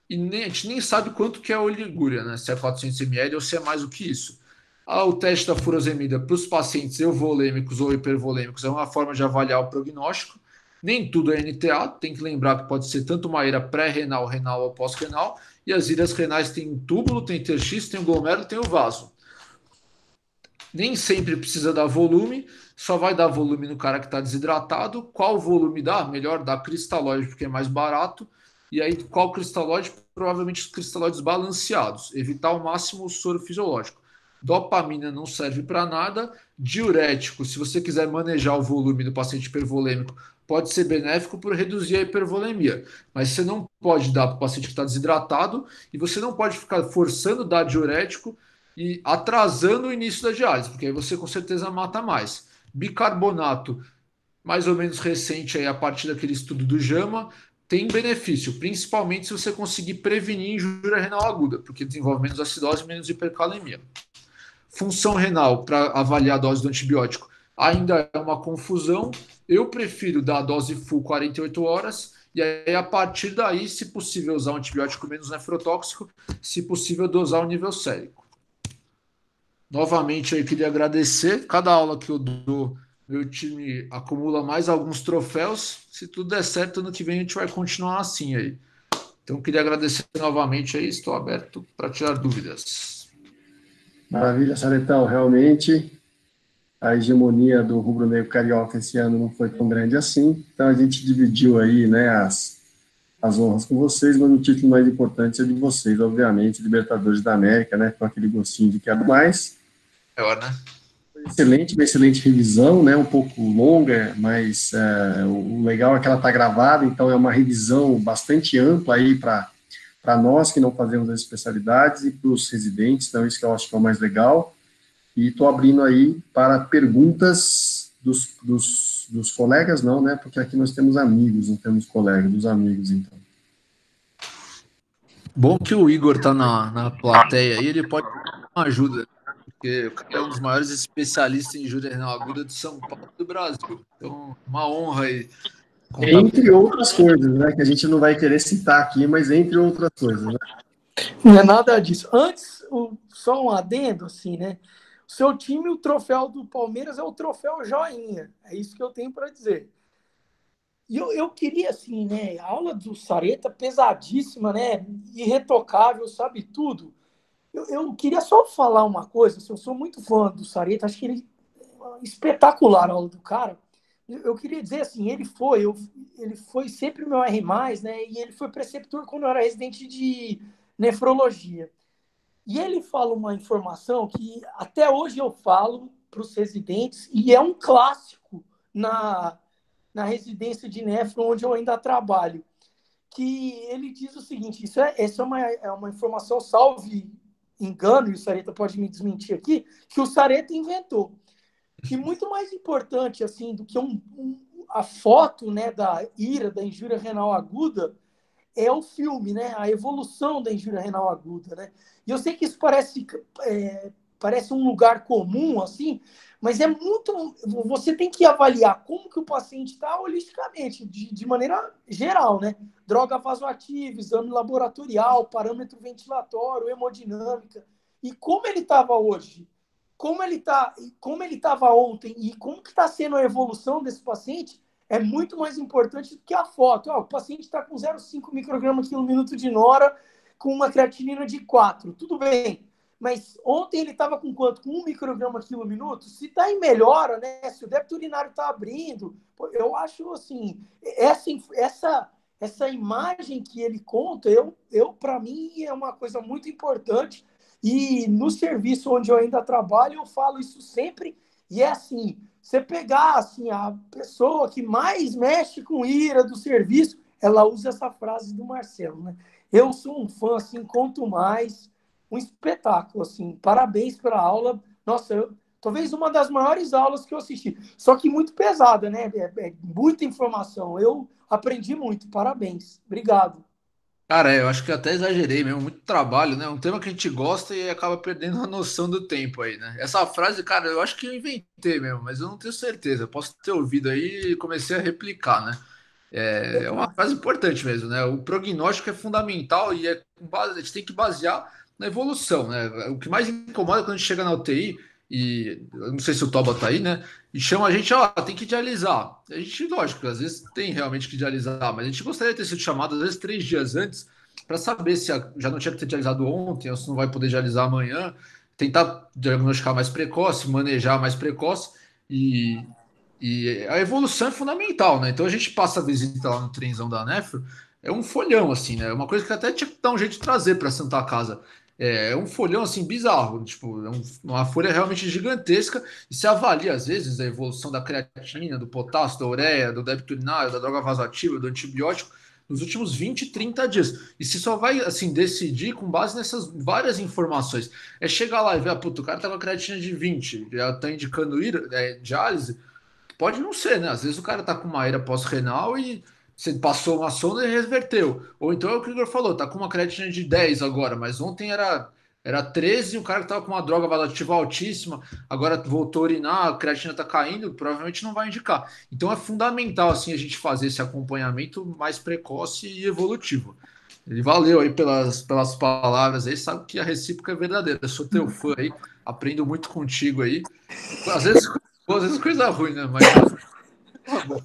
e nem, a gente nem sabe quanto que é a oligúria, né? Se é 400 ml ou se é mais do que isso. Ah, o teste da furosemida para os pacientes euvolêmicos ou hipervolêmicos é uma forma de avaliar o prognóstico. Nem tudo é NTA, tem que lembrar que pode ser tanto uma ira pré-renal, renal ou pós-renal, e as ilhas renais têm túbulo, tem interstício tem o glomero tem o vaso. Nem sempre precisa dar volume, só vai dar volume no cara que está desidratado. Qual volume dá? Melhor dar cristalóide, porque é mais barato. E aí, qual cristalóide? Provavelmente os cristalóides balanceados. Evitar ao máximo o soro fisiológico. Dopamina não serve para nada. Diurético, se você quiser manejar o volume do paciente hipervolêmico, pode ser benéfico por reduzir a hipervolemia, mas você não pode dar para o paciente que está desidratado e você não pode ficar forçando dar diurético e atrasando o início da diálise, porque aí você com certeza mata mais. Bicarbonato, mais ou menos recente aí a partir daquele estudo do JAMA, tem benefício, principalmente se você conseguir prevenir injúria renal aguda, porque desenvolve menos acidose e menos hipercalemia. Função renal, para avaliar a dose do antibiótico, ainda é uma confusão. Eu prefiro dar a dose full 48 horas e aí, a partir daí, se possível, usar um antibiótico menos nefrotóxico, se possível, dosar o um nível sérico. Novamente, eu queria agradecer. Cada aula que eu dou, meu time acumula mais alguns troféus. Se tudo der certo, ano que vem a gente vai continuar assim aí. Então, queria agradecer novamente aí. Estou aberto para tirar dúvidas. Maravilha, Saretão. Realmente, a hegemonia do rubro-negro carioca esse ano não foi tão grande assim, então a gente dividiu aí, né, as, as honras com vocês, mas o título mais importante é de vocês, obviamente, Libertadores da América, né, com aquele gostinho de quero mais. É hora, né? Excelente, uma excelente revisão, né, um pouco longa, mas é, o legal é que ela está gravada, então é uma revisão bastante ampla aí para nós que não fazemos as especialidades e para os residentes, então isso que eu acho que é o mais legal. E estou abrindo aí para perguntas dos, dos, dos, colegas, não, né? Porque aqui nós temos amigos, não temos colegas, dos amigos, então. Bom que o Igor está na, na plateia aí, ele pode dar uma ajuda, porque é um dos maiores especialistas em júria renal aguda de São Paulo e do Brasil. Então, uma honra aí. Entre outras coisas, né? Que a gente não vai querer citar aqui, mas entre outras coisas, né? Não é nada disso. Antes, o, só um adendo, assim, né? seu time, o troféu do Palmeiras é o troféu joinha. É isso que eu tenho para dizer. E eu, eu queria, assim, né? A aula do Sareta, pesadíssima, né? Irretocável, sabe tudo. Eu, eu queria só falar uma coisa. Assim, eu sou muito fã do Sareta, acho que ele é espetacular a aula do cara. Eu queria dizer assim, ele foi, eu, ele foi sempre o meu R+, né? E ele foi preceptor quando eu era residente de nefrologia. E ele fala uma informação que até hoje eu falo para os residentes, e é um clássico na, na residência de Nefro, onde eu ainda trabalho, que ele diz o seguinte, isso é, essa é uma, é uma informação, salve engano, e o Sareta pode me desmentir aqui, que o Sareta inventou. Que [LAUGHS] muito mais importante assim do que um, um, a foto né, da ira, da injúria renal aguda, é o filme, né? A evolução da injúria renal aguda, né? E eu sei que isso parece, é, parece um lugar comum, assim, mas é muito... Você tem que avaliar como que o paciente está holisticamente, de, de maneira geral, né? Droga vasoativa, exame laboratorial, parâmetro ventilatório, hemodinâmica. E como ele estava hoje? Como ele tá, como ele estava ontem e como que está sendo a evolução desse paciente é muito mais importante do que a foto. o paciente está com 0,5 micrograma por minuto de nora, com uma creatinina de 4. Tudo bem. Mas ontem ele estava com quanto? Com 1 micrograma por minuto? Se está em melhora, né? Se o débito urinário está abrindo, eu acho assim, essa, essa, essa imagem que ele conta, eu, eu para mim, é uma coisa muito importante. E no serviço onde eu ainda trabalho, eu falo isso sempre. E é assim, você pegar assim a pessoa que mais mexe com ira do serviço, ela usa essa frase do Marcelo, né? Eu sou um fã assim, quanto mais um espetáculo assim. Parabéns pela aula. Nossa, eu, talvez uma das maiores aulas que eu assisti. Só que muito pesada, né? É, é muita informação. Eu aprendi muito. Parabéns. Obrigado. Cara, eu acho que até exagerei mesmo, muito trabalho, né? Um tema que a gente gosta e acaba perdendo a noção do tempo aí, né? Essa frase, cara, eu acho que eu inventei mesmo, mas eu não tenho certeza. Posso ter ouvido aí e comecei a replicar, né? É, é uma frase importante mesmo, né? O prognóstico é fundamental e é base, a gente tem que basear na evolução, né? O que mais incomoda quando a gente chega na UTI e não sei se o Toba tá aí, né? E chama a gente, ó, tem que idealizar. A gente, lógico, às vezes tem realmente que idealizar, mas a gente gostaria de ter sido chamado, às vezes, três dias antes, para saber se a, já não tinha que ter idealizado ontem, ou se não vai poder idealizar amanhã, tentar diagnosticar mais precoce, manejar mais precoce, e, e a evolução é fundamental, né? Então a gente passa a visita lá no trenzão da Nefro, é um folhão, assim, né? É uma coisa que até tinha que dar um jeito de trazer para Santa Casa. É, é um folhão assim bizarro, tipo, é um, uma folha realmente gigantesca e se avalia às vezes a evolução da creatina, do potássio, da ureia, do débito urinário, da droga vasoativa, do antibiótico nos últimos 20, 30 dias. E se só vai assim decidir com base nessas várias informações. É chegar lá e ver, ah, puto, o cara tá com a creatina de 20, já tá indicando ir, é, diálise. Pode não ser, né? Às vezes o cara tá com uma era pós-renal e você passou uma sonda e reverteu. Ou então é o que o Igor falou, tá com uma creatina de 10 agora, mas ontem era era 13 e o cara que tava com uma droga valorativa altíssima, agora voltou a urinar, a creatina tá caindo, provavelmente não vai indicar. Então é fundamental assim a gente fazer esse acompanhamento mais precoce e evolutivo. Ele valeu aí pelas, pelas palavras aí, sabe que a recíproca é verdadeira. Eu sou teu uhum. fã aí, aprendo muito contigo aí. Às vezes, às vezes coisa ruim, né? Mas. [LAUGHS]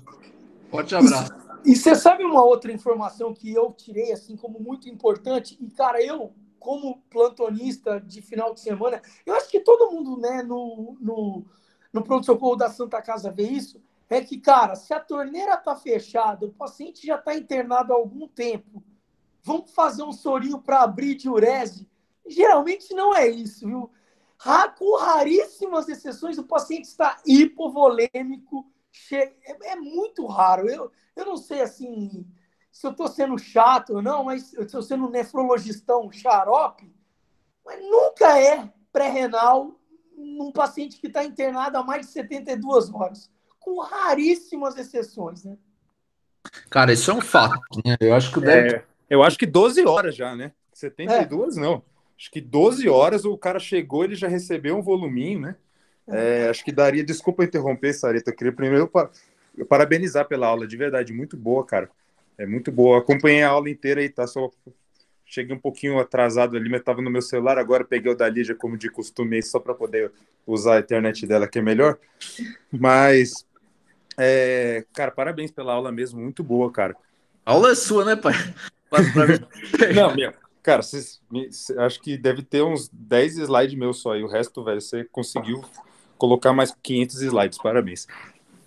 Forte abraço. E você sabe uma outra informação que eu tirei assim como muito importante e cara, eu como plantonista de final de semana, eu acho que todo mundo, né, no, no, no pronto-socorro da Santa Casa vê isso, é que, cara, se a torneira tá fechada, o paciente já tá internado há algum tempo, vamos fazer um sorinho para abrir diurese? Geralmente não é isso, viu? Com raríssimas exceções, o paciente está hipovolêmico, chega, é, é, muito raro. Eu, eu não sei assim se eu estou sendo chato ou não, mas se eu estou sendo um nefrologistão xarope, mas nunca é pré-renal num paciente que está internado há mais de 72 horas, com raríssimas exceções, né? Cara, isso é um fato, né? Eu acho que deve... é, eu acho que 12 horas já, né? 72 é. não. Acho que 12 horas o cara chegou, ele já recebeu um voluminho, né? É, acho que daria. Desculpa interromper, Sarita. Eu queria primeiro parabenizar pela aula, de verdade, muito boa, cara. É muito boa. Acompanhei a aula inteira e tá só. Cheguei um pouquinho atrasado ali, mas estava no meu celular. Agora peguei o da Lígia, como de costume, só para poder usar a internet dela, que é melhor. Mas, é... cara, parabéns pela aula mesmo, muito boa, cara. A aula é sua, né, pai? [LAUGHS] Não, meu, cara, acho que deve ter uns 10 slides meus só aí. O resto, velho, você conseguiu colocar mais 500 slides, parabéns.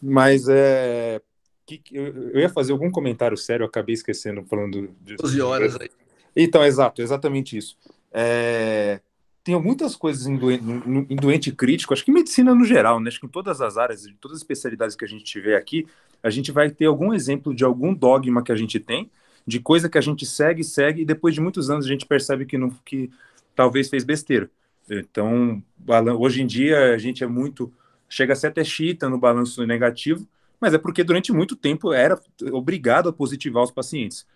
Mas é, que, eu, eu, ia fazer algum comentário sério, acabei esquecendo, falando... De... 12 horas aí. Então, exato, exatamente isso. É, tem muitas coisas em doente, em doente, crítico, acho que medicina no geral, né? acho que em todas as áreas, em todas as especialidades que a gente tiver aqui, a gente vai ter algum exemplo de algum dogma que a gente tem, de coisa que a gente segue, segue, e depois de muitos anos a gente percebe que, não, que talvez fez besteira. Então, hoje em dia, a gente é muito. chega a ser até chita no balanço negativo, mas é porque durante muito tempo era obrigado a positivar os pacientes.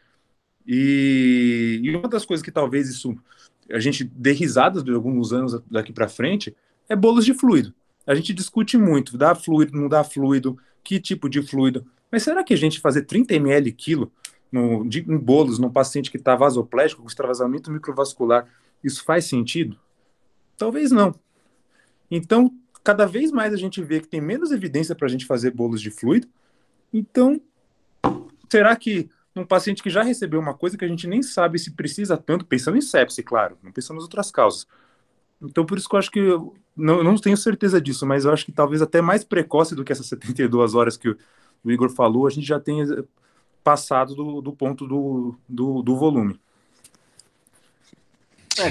E, e uma das coisas que talvez isso a gente dê risadas de alguns anos daqui para frente é bolos de fluido. A gente discute muito, dá fluido, não dá fluido, que tipo de fluido. Mas será que a gente fazer 30 ml quilo no, de, em bolos num paciente que está vasoplégico, com extravasamento microvascular, isso faz sentido? Talvez não. Então, cada vez mais a gente vê que tem menos evidência para a gente fazer bolos de fluido. Então, será que num paciente que já recebeu uma coisa que a gente nem sabe se precisa tanto, pensando em sepse, claro, não pensando nas outras causas. Então, por isso que eu acho que. Eu não, não tenho certeza disso, mas eu acho que talvez até mais precoce do que essas 72 horas que o, o Igor falou, a gente já tenha passado do, do ponto do, do, do volume. É,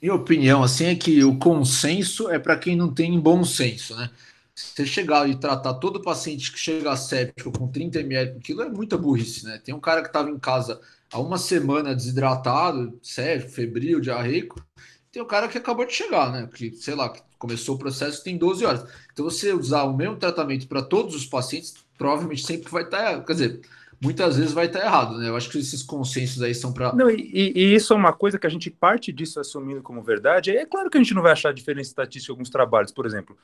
minha opinião assim é que o consenso é para quem não tem bom senso, né? Você chegar e tratar todo paciente que chega séptico com 30 ml por quilo é muita burrice, né? Tem um cara que estava em casa há uma semana desidratado, séptico, febril, diarreico, tem um cara que acabou de chegar, né? Que, sei lá, começou o processo tem 12 horas. Então você usar o mesmo tratamento para todos os pacientes, provavelmente sempre vai tá estar, quer dizer, muitas vezes vai estar errado, né? Eu acho que esses consensos aí são para. Não, e, e, isso é uma coisa que a gente parte disso assumindo como verdade. É claro que a gente não vai achar diferença estatística em alguns trabalhos, por exemplo.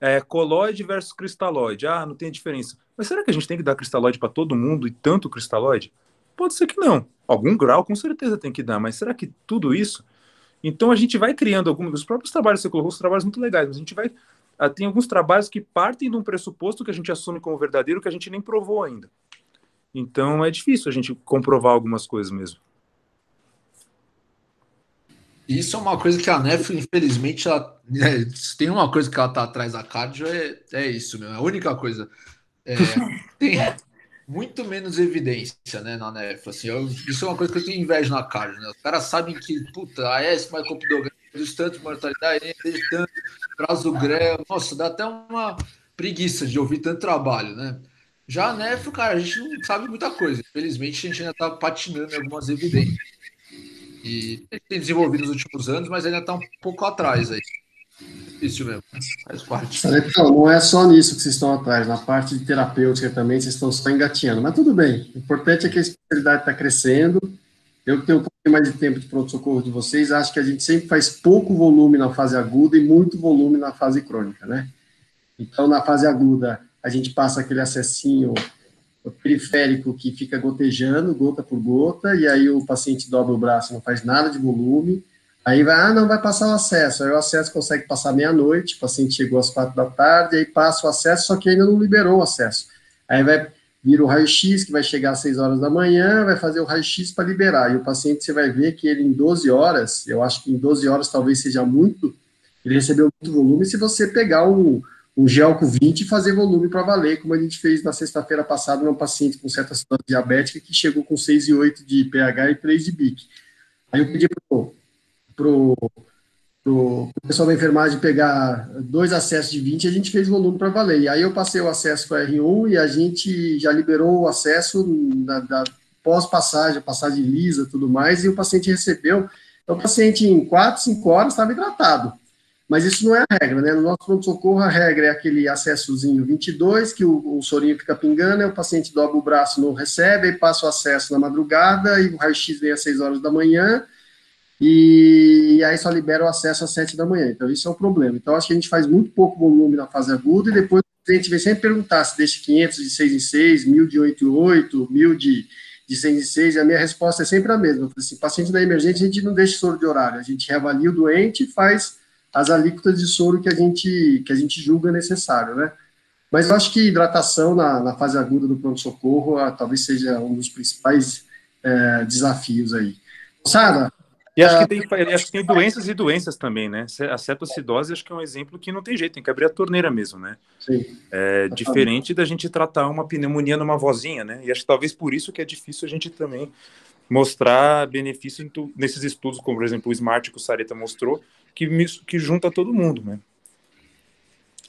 É, coloide versus cristalóide. Ah, não tem diferença. Mas será que a gente tem que dar cristalóide para todo mundo e tanto cristalóide? Pode ser que não. Algum grau com certeza tem que dar, mas será que tudo isso? Então a gente vai criando alguns. dos próprios trabalhos você colocou, os trabalhos muito legais, mas a gente vai. Ah, tem alguns trabalhos que partem de um pressuposto que a gente assume como verdadeiro que a gente nem provou ainda. Então é difícil a gente comprovar algumas coisas mesmo. Isso é uma coisa que a Nef, infelizmente, ela, né, se tem uma coisa que ela tá atrás da cardio, é, é isso mesmo. É a única coisa. É, [LAUGHS] tem muito menos evidência, né, na Nef. Assim, eu, isso é uma coisa que eu tenho inveja na cardio, né? Os caras sabem que, puta, a S mais compidograma, dos tantos de mortalidade, desde tanto, prazo grego. Nossa, dá até uma preguiça de ouvir tanto trabalho, né? Já nefro, né, cara, a gente não sabe muita coisa. Infelizmente, a gente ainda está patinando em algumas evidências. E a gente tem desenvolvido nos últimos anos, mas ainda está um pouco atrás aí. Isso mesmo, né? faz parte. Então, não é só nisso que vocês estão atrás, na parte de terapêutica também vocês estão só engatinhando, mas tudo bem. O importante é que a especialidade está crescendo. Eu que tenho um pouquinho mais de tempo de pronto-socorro de vocês, acho que a gente sempre faz pouco volume na fase aguda e muito volume na fase crônica, né? Então, na fase aguda, a gente passa aquele acessinho periférico que fica gotejando, gota por gota, e aí o paciente dobra o braço, não faz nada de volume, aí vai, ah, não, vai passar o acesso, aí o acesso consegue passar meia-noite, o paciente chegou às quatro da tarde, aí passa o acesso, só que ainda não liberou o acesso. Aí vai vir o raio-x, que vai chegar às seis horas da manhã, vai fazer o raio-x para liberar, e o paciente, você vai ver que ele em 12 horas, eu acho que em 12 horas talvez seja muito, ele recebeu muito volume, se você pegar um gel Gelco 20 e fazer volume para valer, como a gente fez na sexta-feira passada num paciente com certa situação diabética que chegou com 6,8 de pH e 3 de BIC. Aí eu pedi pro, o pessoal da enfermagem pegar dois acessos de 20 e a gente fez volume para valer. E aí eu passei o acesso para R1 e a gente já liberou o acesso da, da pós-passagem, passagem lisa tudo mais, e o paciente recebeu. Então, o paciente em 4, 5 horas estava hidratado. Mas isso não é a regra, né? No nosso pronto-socorro, a regra é aquele acessozinho 22, que o, o sorinho fica pingando, o paciente dobra o braço, não recebe, aí passa o acesso na madrugada, e o raio-x vem às 6 horas da manhã, e, e aí só libera o acesso às 7 da manhã. Então, isso é um problema. Então, acho que a gente faz muito pouco volume na fase aguda, e depois o gente vem sempre perguntar se deixa 500 de 6 em 6, 1000 de 8 em 8, 1000 de de 100 e 6, e a minha resposta é sempre a mesma. Eu assim, paciente da emergência, a gente não deixa soro de horário, a gente reavalia o doente e faz as alíquotas de soro que a gente, que a gente julga necessário, né? Mas eu acho que hidratação na, na fase aguda do pronto-socorro ah, talvez seja um dos principais é, desafios aí. Sara? E acho, que ah, tem, acho que tem doenças e doenças também, né? A cetoacidose acho que é um exemplo que não tem jeito, tem que abrir a torneira mesmo, né? Sim. É tá diferente falando. da gente tratar uma pneumonia numa vozinha, né? E acho que talvez por isso que é difícil a gente também mostrar benefício tu, nesses estudos, como por exemplo o Smart que o Sareta mostrou, que, que junta todo mundo, né?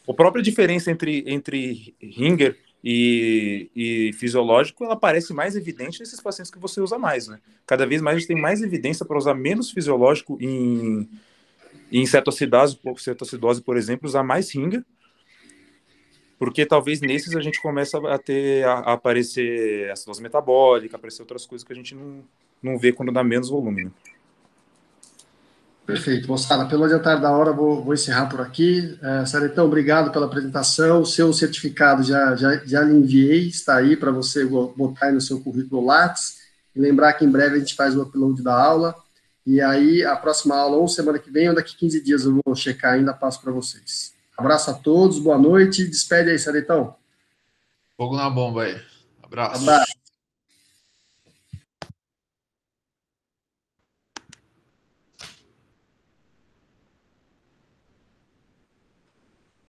A própria diferença entre, entre ringer e, e, fisiológico, ela parece mais evidente nesses pacientes que você usa mais, né? Cada vez mais a gente tem mais evidência para usar menos fisiológico em, em cetoacidose, cetoacidose, por exemplo, usar mais ringer porque talvez nesses a gente começa a ter a, a aparecer acidose metabólica, aparecer outras coisas que a gente não, não vê quando dá menos volume. Né? Perfeito, moçada. Pelo adiantar da hora, vou, vou encerrar por aqui. É, Saretão, obrigado pela apresentação. O seu certificado já, já, já lhe enviei, está aí para você botar aí no seu currículo Lattes. E lembrar que em breve a gente faz o upload da aula. E aí, a próxima aula, ou semana que vem, ou daqui 15 dias, eu vou checar ainda, passo para vocês. Abraço a todos, boa noite. Despede aí, Saretão. Fogo na bomba aí. Abraço. Abraço.